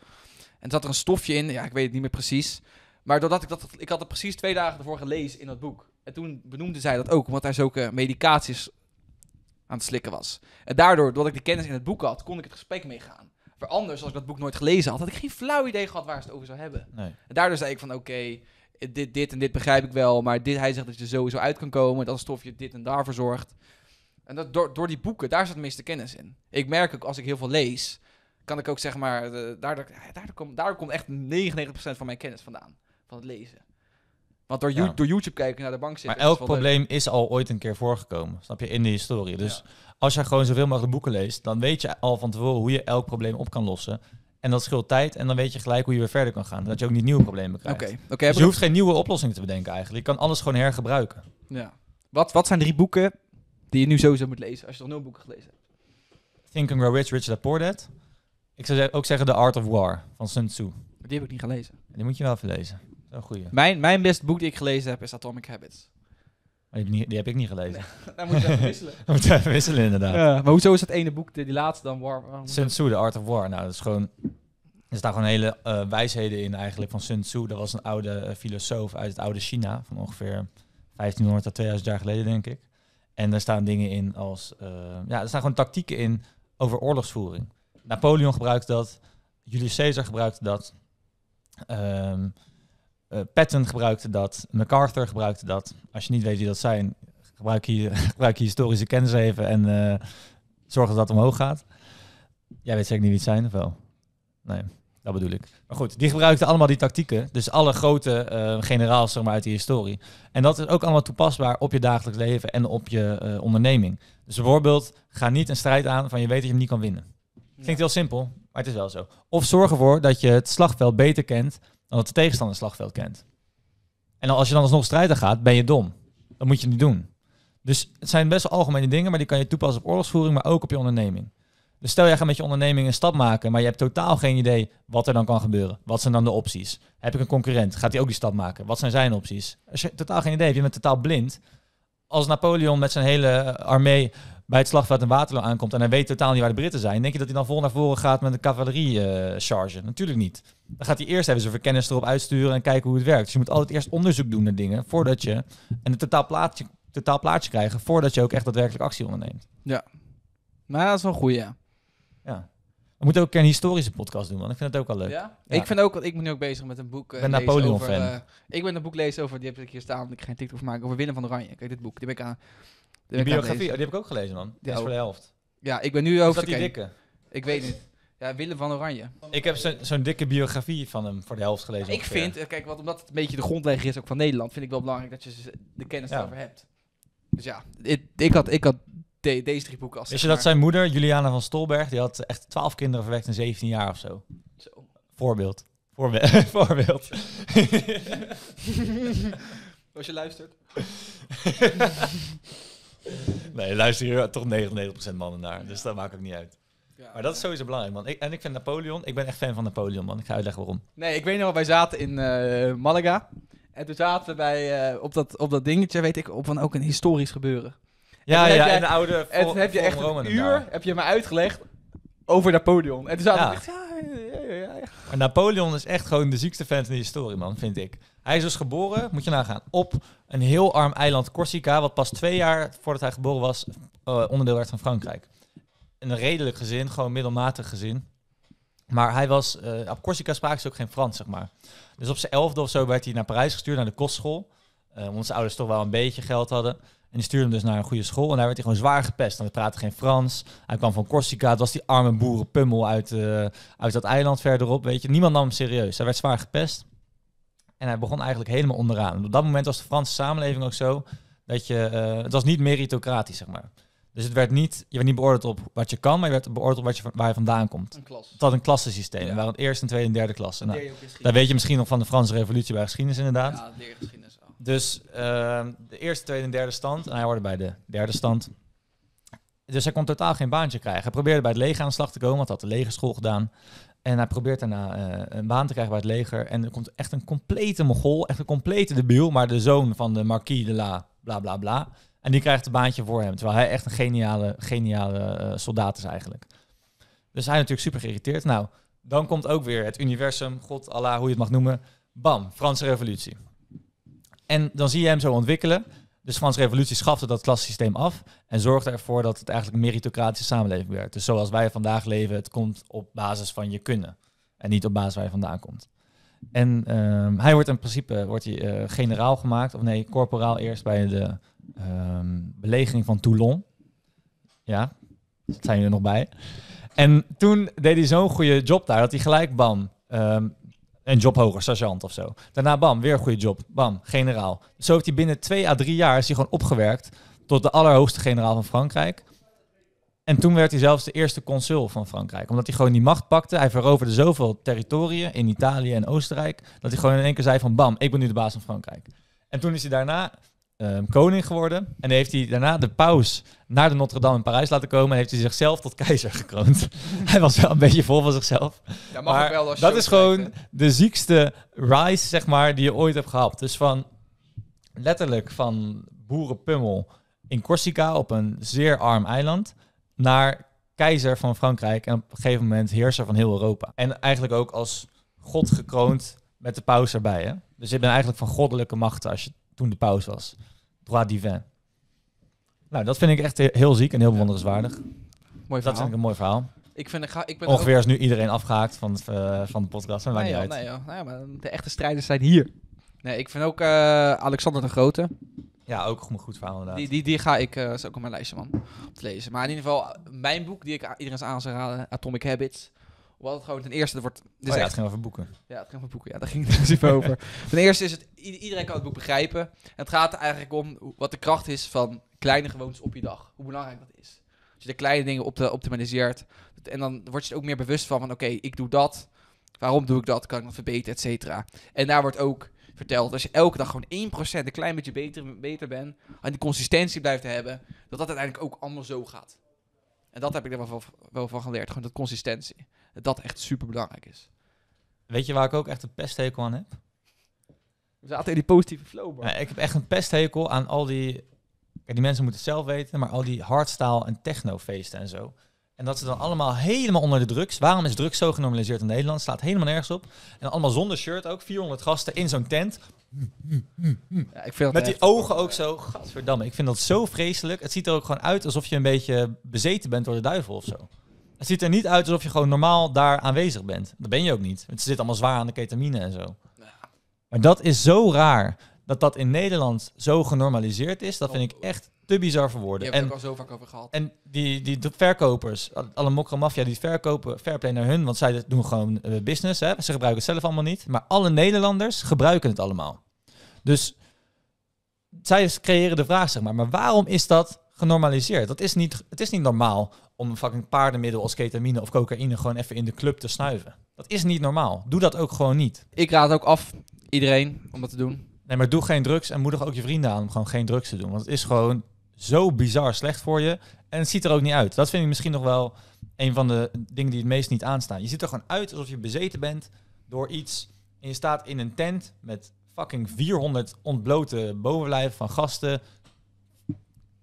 En zat er een stofje in, ja, ik weet het niet meer precies. Maar doordat ik dat, ik had het precies twee dagen ervoor gelezen in dat boek. En toen benoemde zij dat ook, omdat hij zulke medicaties aan het slikken was. En daardoor, doordat ik de kennis in het boek had, kon ik het gesprek meegaan anders. Als ik dat boek nooit gelezen had, had ik geen flauw idee gehad waar ze het over zou hebben. Nee. En daardoor zei ik van oké, dit, dit en dit begrijp ik wel. Maar dit, hij zegt dat je er sowieso uit kan komen. Dat stofje dit en daarvoor zorgt. En dat, door, door die boeken, daar zat de meeste kennis in. Ik merk ook als ik heel veel lees, kan ik ook zeg maar, daar daardoor, daardoor, komt, komt echt 99% van mijn kennis vandaan. Van het lezen. Want door, door YouTube kijken naar de bank zitten... Maar elk probleem is al ooit een keer voorgekomen, snap je, in de historie. Dus als je gewoon zoveel mogelijk boeken leest, dan weet je al van tevoren hoe je elk probleem op kan lossen. En dat scheelt tijd en dan weet je gelijk hoe je weer verder kan gaan. Dat je ook niet nieuwe problemen krijgt. Oké. Oké. Dus je hoeft geen nieuwe oplossingen te bedenken eigenlijk. Je kan alles gewoon hergebruiken. Ja. Wat, wat zijn drie boeken die je nu sowieso moet lezen als je nog nul boeken gelezen hebt? Think Grow Rich, Rich Dad Ik zou ook zeggen The Art of War van Sun Tzu. Die heb ik niet gelezen. Die moet je wel even lezen goeie. Mijn, mijn beste boek die ik gelezen heb is Atomic Habits. Die heb, die heb ik niet gelezen. Nee, moet je even wisselen. dan moet je wisselen, inderdaad. Ja, maar hoezo is dat ene boek, die, laatste dan, War? Sun Tzu, The Art of War. Nou, dat is gewoon... Er staan gewoon hele uh, wijsheden in eigenlijk van Sun Tzu. Dat was een oude eh, filosoof uit het oude China, van ongeveer 1500 tot 2000 jaar geleden, denk ik. En daar staan dingen in als... Eh, ja, er staan gewoon tactieken in over oorlogsvoering. Napoleon gebruikte dat, Julius Caesar gebruikte dat... Ehm, uh, Patton gebruikte dat, MacArthur gebruikte dat. Als je niet weet wie dat zijn, gebruik je, gebruik historische kennis even en uh, zorg dat dat omhoog gaat. Jij weet zeker niet wie het zijn, of wel? Nee, dat bedoel ik. Maar goed, die gebruikten allemaal die tactieken. Dus alle grote eh, generaals zeg maar, uit die historie. En dat is ook allemaal toepasbaar op je dagelijks leven en op je onderneming. Dus bijvoorbeeld, ga niet een strijd aan van je weet dat je hem niet kan winnen. Klinkt heel simpel, maar het is wel zo. Of zorg ervoor dat je het slagveld beter kent dan dat de tegenstander het slagveld kent. En als je dan alsnog strijden gaat, ben je dom. Dat moet je niet doen. Dus het zijn best wel algemene dingen, maar die kan je toepassen op oorlogsvoering, maar ook op je onderneming. Dus stel jij gaat met je onderneming een stap maken, maar je hebt totaal geen idee wat er dan kan gebeuren. Wat zijn dan de opties? Heb ik een concurrent? Gaat hij ook die stap maken? Wat zijn zijn opties? Als je totaal geen idee hebt, je bent totaal blind. Als Napoleon met zijn hele armee bij het slagveld in Waterloo aankomt en hij weet totaal niet waar de Britten zijn, denk je dat hij dan vol naar voren gaat met een cavalerie-charge? Eh, Natuurlijk niet. Dan gaat hij eerst even zijn verkenners erop uitsturen en kijken hoe het werkt. Dus je moet altijd eerst onderzoek doen naar dingen voordat je en een totaal plaatje, totaal plaatje krijgen voordat je ook echt daadwerkelijk actie onderneemt. Ja, maar nou, dat is wel goed, ja. Ja. We moeten ook een, historische podcast doen, want ik vind het ook wel leuk. Ja? Ik vind ook, want ik ben nu ook bezig met een boek. Uh, ik ben Napoleon-fan. Eh, ik ben een boek lezen over, die heb ik hier staan, want ik ga geen TikTok maken, over Willem van Oranje. Kijk, dit boek, die ben ik aan die biografie, oh, die heb ik ook gelezen, man. Die is voor de helft. Ja, ik ben nu over dat die dikke? Ik weet niet. Ja, Willem van Oranje. Ik heb zo'n dikke biografie van hem voor de helft gelezen. ik vind, eh, kijk, wat, omdat het een beetje de grondlegger is ook van Nederland, vind ik wel belangrijk dat je de kennis ja. hebt. Dus ja, ik, had, ik had deze drie boeken als. Is je dat zijn moeder, Juliana van Stolberg, die had echt twaalf kinderen verwekt in 17 jaar of zo? zo. Voorbeeld. voorbeeld. als je luistert. nee, luister hier toch 99% mannen naar. Dus dat maakt ook niet uit. Ja, maar dat is sowieso belangrijk, man. Ik, en ik vind Napoleon, ik ben echt fan van Napoleon, man. Ik ga uitleggen waarom. Nee, ik weet nog, wij zaten in eh, Malaga. En toen zaten we bij, eh, op, dat, op dat dingetje, weet ik, op van ook een historisch gebeuren. Ja, ja, en de oude En heb je echt een uur, heb je me uitgelegd over Napoleon. En toen zaten we echt, ja, ja, ja, ja. Maar Napoleon is echt gewoon de ziekste fan van de historie, man, vind ik. Hij is dus geboren, moet je nagaan, op een heel arm eiland Corsica, wat pas twee jaar voordat hij geboren was eh, onderdeel werd van Frankrijk. Een redelijk gezin, gewoon middelmatig gezin. Maar hij was, eh, op Corsica spraken ze ook geen Frans, zeg maar. Dus op zijn elfde of zo werd hij naar Parijs gestuurd, naar de kostschool. Eh, omdat zijn ouders toch wel een beetje geld hadden. En die stuurde hem dus naar een goede school. En daar werd hij gewoon zwaar gepest. Want hij praatte geen Frans. Hij kwam van Corsica. Het was die arme boerenpummel uit, uit dat eiland verderop. Weet je. Niemand nam hem serieus. Hij werd zwaar gepest. En hij begon eigenlijk helemaal onderaan. op dat moment was de Franse samenleving ook zo dat je. Eh, het was niet meritocratisch, zeg maar. Dus het werd niet, je werd niet beoordeeld op wat je kan, maar je werd beoordeeld op wat je, waar je vandaan komt. Een Het had een klassensysteem. Ja. We waren eerste, tweede en derde klasse. Nou, daar weet je misschien nog van de Franse revolutie bij geschiedenis inderdaad. Ja, leergeschiedenis. Dus ehm, de eerste, tweede en derde stand. En hij hoorde bij de derde stand. Dus hij kon totaal geen baantje krijgen. Hij probeerde bij het leger aan de slag te komen, want hij had de legerschool gedaan. En hij probeert daarna eh, een baan te krijgen bij het leger. En er komt echt een complete mogol, echt een complete debiel. Maar de zoon van de marquis de la bla bla bla. En die krijgt een baantje voor hem. Terwijl hij echt een geniale, geniale eh, soldaat is eigenlijk. Dus hij natuurlijk super geïrriteerd. Nou, dan komt ook weer het universum, God, Allah, hoe je het mag noemen. Bam, Franse revolutie. En dan zie je hem zo ontwikkelen. Dus de Franse Revolutie schafte dat klassysteem af en zorgde ervoor dat het eigenlijk een meritocratische samenleving werd. Dus zoals wij vandaag leven, het komt op basis van je kunnen en niet op basis waar je vandaan komt. En ehm, hij wordt in principe eh, wordt hij, eh, generaal gemaakt, of nee, corporaal eerst bij de ehm, belegering van Toulon. Ja, dat zijn jullie er nog bij. En toen deed hij zo'n goede job daar dat hij gelijk ban. Ehm, een job hoger, sergeant of zo. Daarna bam, weer een goede job. Bam, generaal. Zo heeft hij binnen twee à drie jaar is hij gewoon opgewerkt tot de allerhoogste generaal van Frankrijk. En toen werd hij zelfs de eerste consul van Frankrijk. Omdat hij gewoon die macht pakte. Hij veroverde zoveel territorieën in Italië en Oostenrijk. Dat hij gewoon in één keer zei van bam, ik ben nu de baas van Frankrijk. En toen is hij daarna Ehm, koning geworden. En heeft hij daarna de paus naar de Notre Dame in Parijs laten komen. En heeft hij zichzelf tot keizer gekroond. hij was wel een beetje vol van zichzelf. Ja, maar wel dat is gewoon de ziekste rise, zeg maar, die je ooit hebt gehad. Dus van letterlijk van boerenpummel in Corsica op een zeer arm eiland naar keizer van Frankrijk en op een gegeven moment heerser van heel Europa. En eigenlijk ook als god gekroond met de paus erbij. Hè? Dus je bent eigenlijk van goddelijke machten als je toen de pauze was. Droit divin. Nou, dat vind ik echt heel ziek en heel bewonderenswaardig. Mooi verhaal. Dat vind ik een mooi verhaal. Ik vind, ik ga, ik ben Ongeveer ook... is nu iedereen afgehaakt van, eh, van de podcast. Maar nee, uit. nee joh. Nou maar de echte strijders zijn hier. Nee, ik vind ook eh, Alexander de Grote. Ja, ook een goed verhaal inderdaad. Die, die, die ga ik, uh, ook op mijn lijstje man, op te lezen. Maar in ieder geval, mijn boek die ik iedereen aan zou raden, Atomic Habits. Wat het gewoon ten eerste... Wordt, oh ja, het ging over boeken. Ja, het ging over boeken. Ja, daar ging het dus even over. Ten eerste is het... Iedereen kan het boek begrijpen. En het gaat er eigenlijk om wat de kracht is van kleine gewoontes op je dag. Hoe belangrijk dat is. Als je de kleine dingen op de, optimaliseert. En dan word je er ook meer bewust van. van Oké, ik doe dat. Waarom doe ik dat? Kan ik dat verbeteren? Et cetera. En daar wordt ook verteld. Als je elke dag gewoon 1% een klein beetje beter, beter bent. En die consistentie blijft hebben. Dat dat uiteindelijk ook allemaal zo gaat. En dat heb ik er wel, wel van geleerd. Gewoon dat consistentie dat echt super belangrijk is. Weet je waar ik ook echt een pesthekel aan heb? We zaten in die positieve flow, ik heb echt een pesthekel aan al die... die mensen moeten het zelf weten, maar al die hardstyle en technofeesten en zo. En dat ze dan allemaal helemaal onder de drugs. Waarom is drugs zo genormaliseerd in Nederland? Staat helemaal nergens op. En allemaal zonder shirt ook. 400 gasten in zo'n tent. Ja, ik vind Met die ogen ook zo. Gadverdamme, ik vind dat zo vreselijk. Het ziet er ook gewoon uit alsof je een beetje bezeten bent door de duivel of zo. Het ziet er niet uit alsof je gewoon normaal daar aanwezig bent. Dat ben je ook niet. Het zit allemaal zwaar aan de ketamine en zo. Maar dat is zo raar dat dat in Nederland zo genormaliseerd is. Dat vind ik echt te bizar voor woorden. heb en, al zo vaak over gehad. En die, die de verkopers, alle mokra maffia, die verkopen Fairplay naar hun, want zij doen gewoon eh, business. Hè? Ze gebruiken het zelf allemaal niet. Maar alle Nederlanders gebruiken het allemaal. Dus zij creëren de vraag, zeg maar. Maar waarom is dat genormaliseerd? Dat is niet, het is niet normaal om een fucking paardenmiddel als ketamine of cocaïne gewoon even in de club te snuiven. Dat is niet normaal. Doe dat ook gewoon niet. Ik raad ook af, iedereen, om dat te doen. Nee, maar doe geen drugs en moedig ook je vrienden aan om gewoon geen drugs te doen. Want het is gewoon zo bizar slecht voor je. En het ziet er ook niet uit. Dat vind ik misschien nog wel een van de dingen die het meest niet aanstaan. Je ziet er gewoon uit alsof je bezeten bent door iets. En je staat in een tent met fucking 400 ontblote bovenlijven van gasten.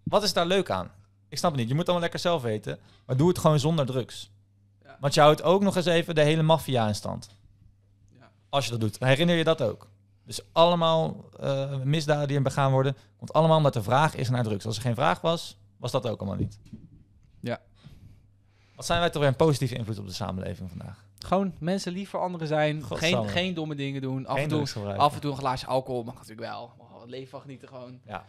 Wat is daar leuk aan? Ik snap het niet. Je moet allemaal lekker zelf weten. Maar doe het gewoon zonder drugs. Ja. Want je houdt ook nog eens even de hele maffia in stand. Ja. Als je dat doet. Herinner je dat ook? Dus allemaal eh, misdaden die er begaan worden, komt allemaal omdat de vraag is naar drugs. Als er geen vraag was, was dat ook allemaal niet. Ja. Wat zijn wij toch weer een positieve invloed op de samenleving vandaag? Gewoon mensen lief voor anderen zijn. Geen, geen, domme dingen doen. Af, en toe, af en een glaasje alcohol mag natuurlijk wel. Mag oh, niet leven gewoon. Ja.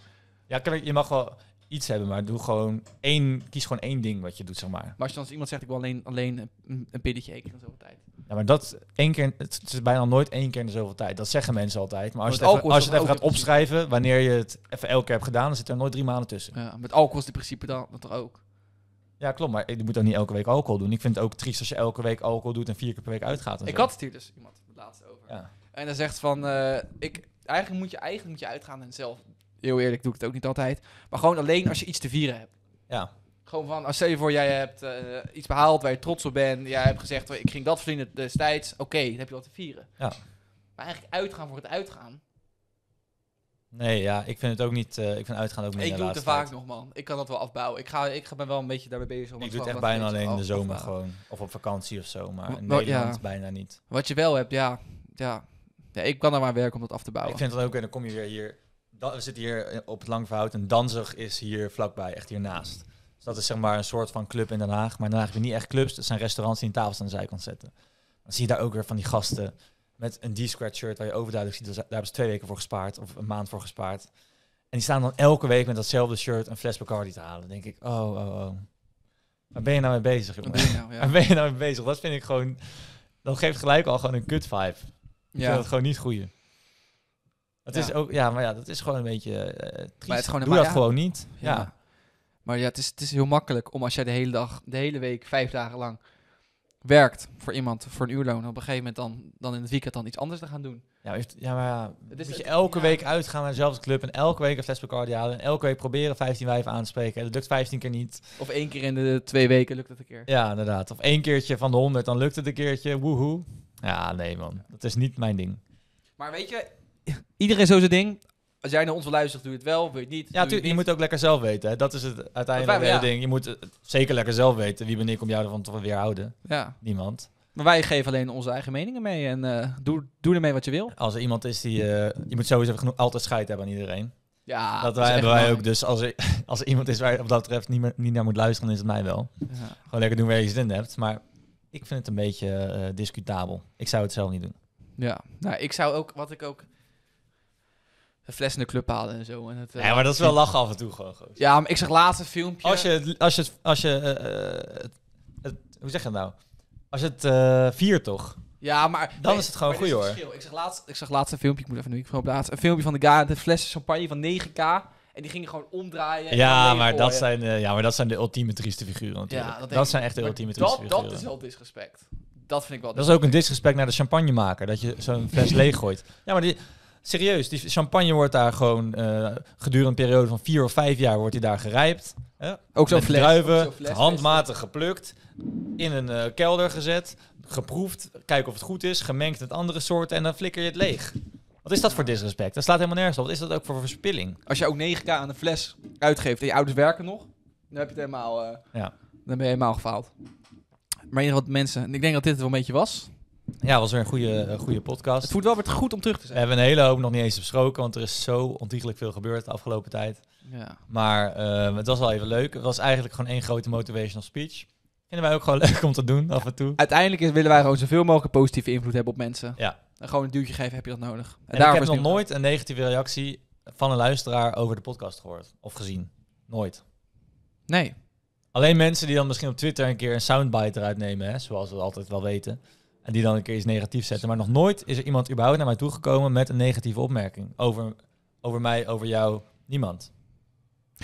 Ja, je mag wel iets hebben, maar doe gewoon één, kies gewoon één ding wat je doet, zeg maar. Maar als je dan iemand zegt, ik wil alleen, alleen een, een pilletje één keer in zoveel tijd. Ja, maar dat één keer, het is bijna nooit één keer in zoveel tijd. Dat zeggen mensen altijd. Maar als, je het, even, als je het even gaat opschrijven, wanneer je het even elke keer hebt gedaan, dan zit er nooit drie maanden tussen. Ja, met alcohol is in principe dan, dat er ook. Ja, klopt. Maar je moet dan niet elke week alcohol doen. Ik vind het ook triest als je elke week alcohol doet en vier keer per week uitgaat. ik had het hier dus iemand laatst over. En dan zegt van, eh, ik, eigenlijk moet je, eigenlijk moet je uitgaan en zelf heel eerlijk doe ik het ook niet altijd. Maar gewoon alleen als je iets te vieren hebt. Ja. Gewoon van, als ze je voor, jij hebt eh, iets behaald waar je trots op bent. Jij hebt gezegd, ik ging dat verdienen destijds. Oké, dan heb je wat te vieren. Ja. Maar eigenlijk uitgaan voor het uitgaan. Nee, ja, ik vind het ook niet. Eh, ik vind uitgaan ook niet. Ik doe het te vaak nog, man. Ik kan dat wel afbouwen. Ik, ga, ik ben wel een beetje daarbij bezig. Om ik doe het echt bijna alleen in de zomer gewoon. Of op vakantie of zo. Maar in Nederland bijna niet. Wat je wel hebt, ja. ja. ja ik kan er maar werken om dat af te bouwen. Ik vind dat ook. En dan kom je weer hier we zitten hier eh, op het Langverhout en Danzig is hier vlakbij, echt hiernaast. Dus dat is zeg maar een soort van club in Den Haag. Maar in Den Haag heb je niet echt clubs, dat zijn restaurants die een tafel aan de zijkant zetten. Dan zie je daar ook weer van die gasten met een D-Squared shirt waar je overduidelijk ziet, daar hebben ze twee weken voor gespaard of een maand voor gespaard. En die staan dan elke week met datzelfde shirt een fles Bacardi te halen. Dan denk ik, oh, oh, oh. Waar ben je nou mee bezig, nou? Waar ben je nou, ja. mee bezig? Dat vind ik gewoon... Dat geeft gelijk al gewoon een kut vibe. Ik ja. vind dat gewoon niet goeie. Het ja. is ook, ja, maar ja, dat is gewoon een beetje eh, Maar het gewoon, Doe dat gewoon niet. Ja. Maar ja, het is, het is heel makkelijk om als jij de hele dag, de hele week, vijf dagen lang werkt voor iemand, voor een uurloon, op een gegeven moment dan, dan in het weekend dan iets anders te gaan doen. Ja, ja maar ja, het is je elke week uitgaan naar dezelfde club en elke week een fles Bacardi en elke week proberen 15 wijven aanspreken en dat lukt 15 keer niet. Of één keer in de twee weken lukt het een keer. Ja, inderdaad. Of één keertje van de 100, dan lukt het een keertje, woehoe. Ja, nee man, dat is niet mijn ding. Maar weet je, iedereen zo zijn ding. Als jij naar ons wil luisteren, doe je het wel, weet je niet. Ja, tuurlijk, je, moet ook lekker zelf weten. Dat is het uiteindelijk ja. ding. Je moet het eh, zeker lekker zelf weten. Wie ben ik om jou ervan te weerhouden? Ja. Niemand. Maar wij geven alleen onze eigen meningen mee en eh, doe, doe ermee wat je wil. Als er iemand is die... Uh, je moet sowieso genoeg, altijd scheid hebben aan iedereen. Ja, dat, hebben wij ook. Dus als er, als iemand is waar je op dat betreft niet, naar moet luisteren, is het mij wel. Ja. Gewoon lekker doen waar je zin in hebt. Maar ik vind het een beetje discutabel. Ik zou het zelf niet doen. Ja, nou, ik zou ook, wat ik ook een fles in de club halen en zo. En het, ja, maar dat is wel lachen af en toe gewoon. Ja, maar ik zag laatste filmpje. Als je, als je, als je, eh, eh, het, hoe zeg je het nou? Als het eh, vier toch? Ja, maar... Dan is het gewoon goed hoor. Ik zag, laatst, ik zag laatste filmpje, ik moet even Ik microfoon plaatsen. Een filmpje van de guy de fles champagne van 9k. En die gingen gewoon omdraaien. Ja, maar dat zijn, ja, maar dat zijn de ultieme trieste figuren natuurlijk. Ja, dat, zijn echt de ultieme trieste dat, figuren. Dat is wel disrespect. Dat vind ik wel. Dat is ook een disrespect naar de champagnemaker. Dat je zo'n fles leeggooit. Ja, maar die, Serieus, die champagne wordt daar gewoon eh, gedurende een periode van vier of vijf jaar wordt hij daar gerijpt. Ook zo'n fles. Druiven, handmatig geplukt, in een eh, kelder gezet, geproefd, kijken of het goed is, gemengd met andere soorten en dan flikker je het leeg. Wat is dat voor disrespect? Dat slaat helemaal nergens op. Wat is dat ook voor verspilling? Als je ook 9k aan een fles uitgeeft en je ouders werken nog, dan heb je het helemaal, eh, ja. dan ben je helemaal gefaald. Maar in ieder geval mensen, ik denk dat dit het wel een beetje was. Ja, was weer een goede, goede podcast. Het voelt wel weer goed om terug te zijn. We hebben een hele hoop nog niet eens besproken, want er is zo ontiegelijk veel gebeurd de afgelopen tijd. Ja. Maar eh, het was wel even leuk. Het was eigenlijk gewoon één grote motivational speech. Vinden wij ook gewoon leuk om te doen af en toe. Uiteindelijk willen wij gewoon zoveel mogelijk positieve invloed hebben op mensen. Ja. En gewoon een duwtje geven heb je dat nodig. En, ik heb nog nooit een negatieve reactie van een luisteraar over de podcast gehoord of gezien. Nooit. Nee. Alleen mensen die dan misschien op Twitter een keer een soundbite eruit nemen, hè, zoals we altijd wel weten. En die dan een keer iets negatief zetten. Maar nog nooit is er iemand überhaupt naar mij toegekomen met een negatieve opmerking. Over, over mij, over jou, niemand.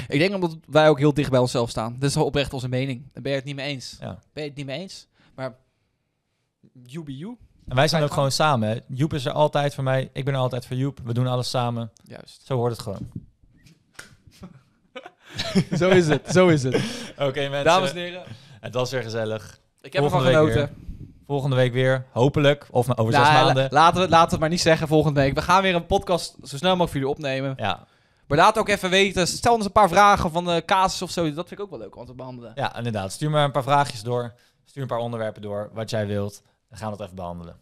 Ik denk omdat wij ook heel dicht bij onszelf staan. Dat is oprecht onze mening. Dan ben je het niet mee eens. Ja. Ben je het niet mee eens. Maar you be you. En wij zijn ook gewoon samen. Joep is er altijd voor mij. Ik ben er altijd voor Joep. We doen alles samen. Juist. Zo hoort het gewoon. zo is het. Zo is het. Oké mensen. Dames en heren. Het was weer gezellig. Ik heb ervan genoten. Volgende week weer, hopelijk. Of over nou, zes maanden. Laten we, laten we het maar niet zeggen volgende week. We gaan weer een podcast zo snel mogelijk voor jullie opnemen. Ja. Maar laat ook even weten. Stel ons een paar vragen van de casus of zo. Dat vind ik ook wel leuk om te behandelen. Ja, inderdaad. Stuur maar een paar vraagjes door. Stuur een paar onderwerpen door. Wat jij wilt. Dan gaan we het even behandelen.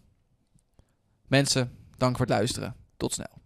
Mensen, dank voor het luisteren. Tot snel.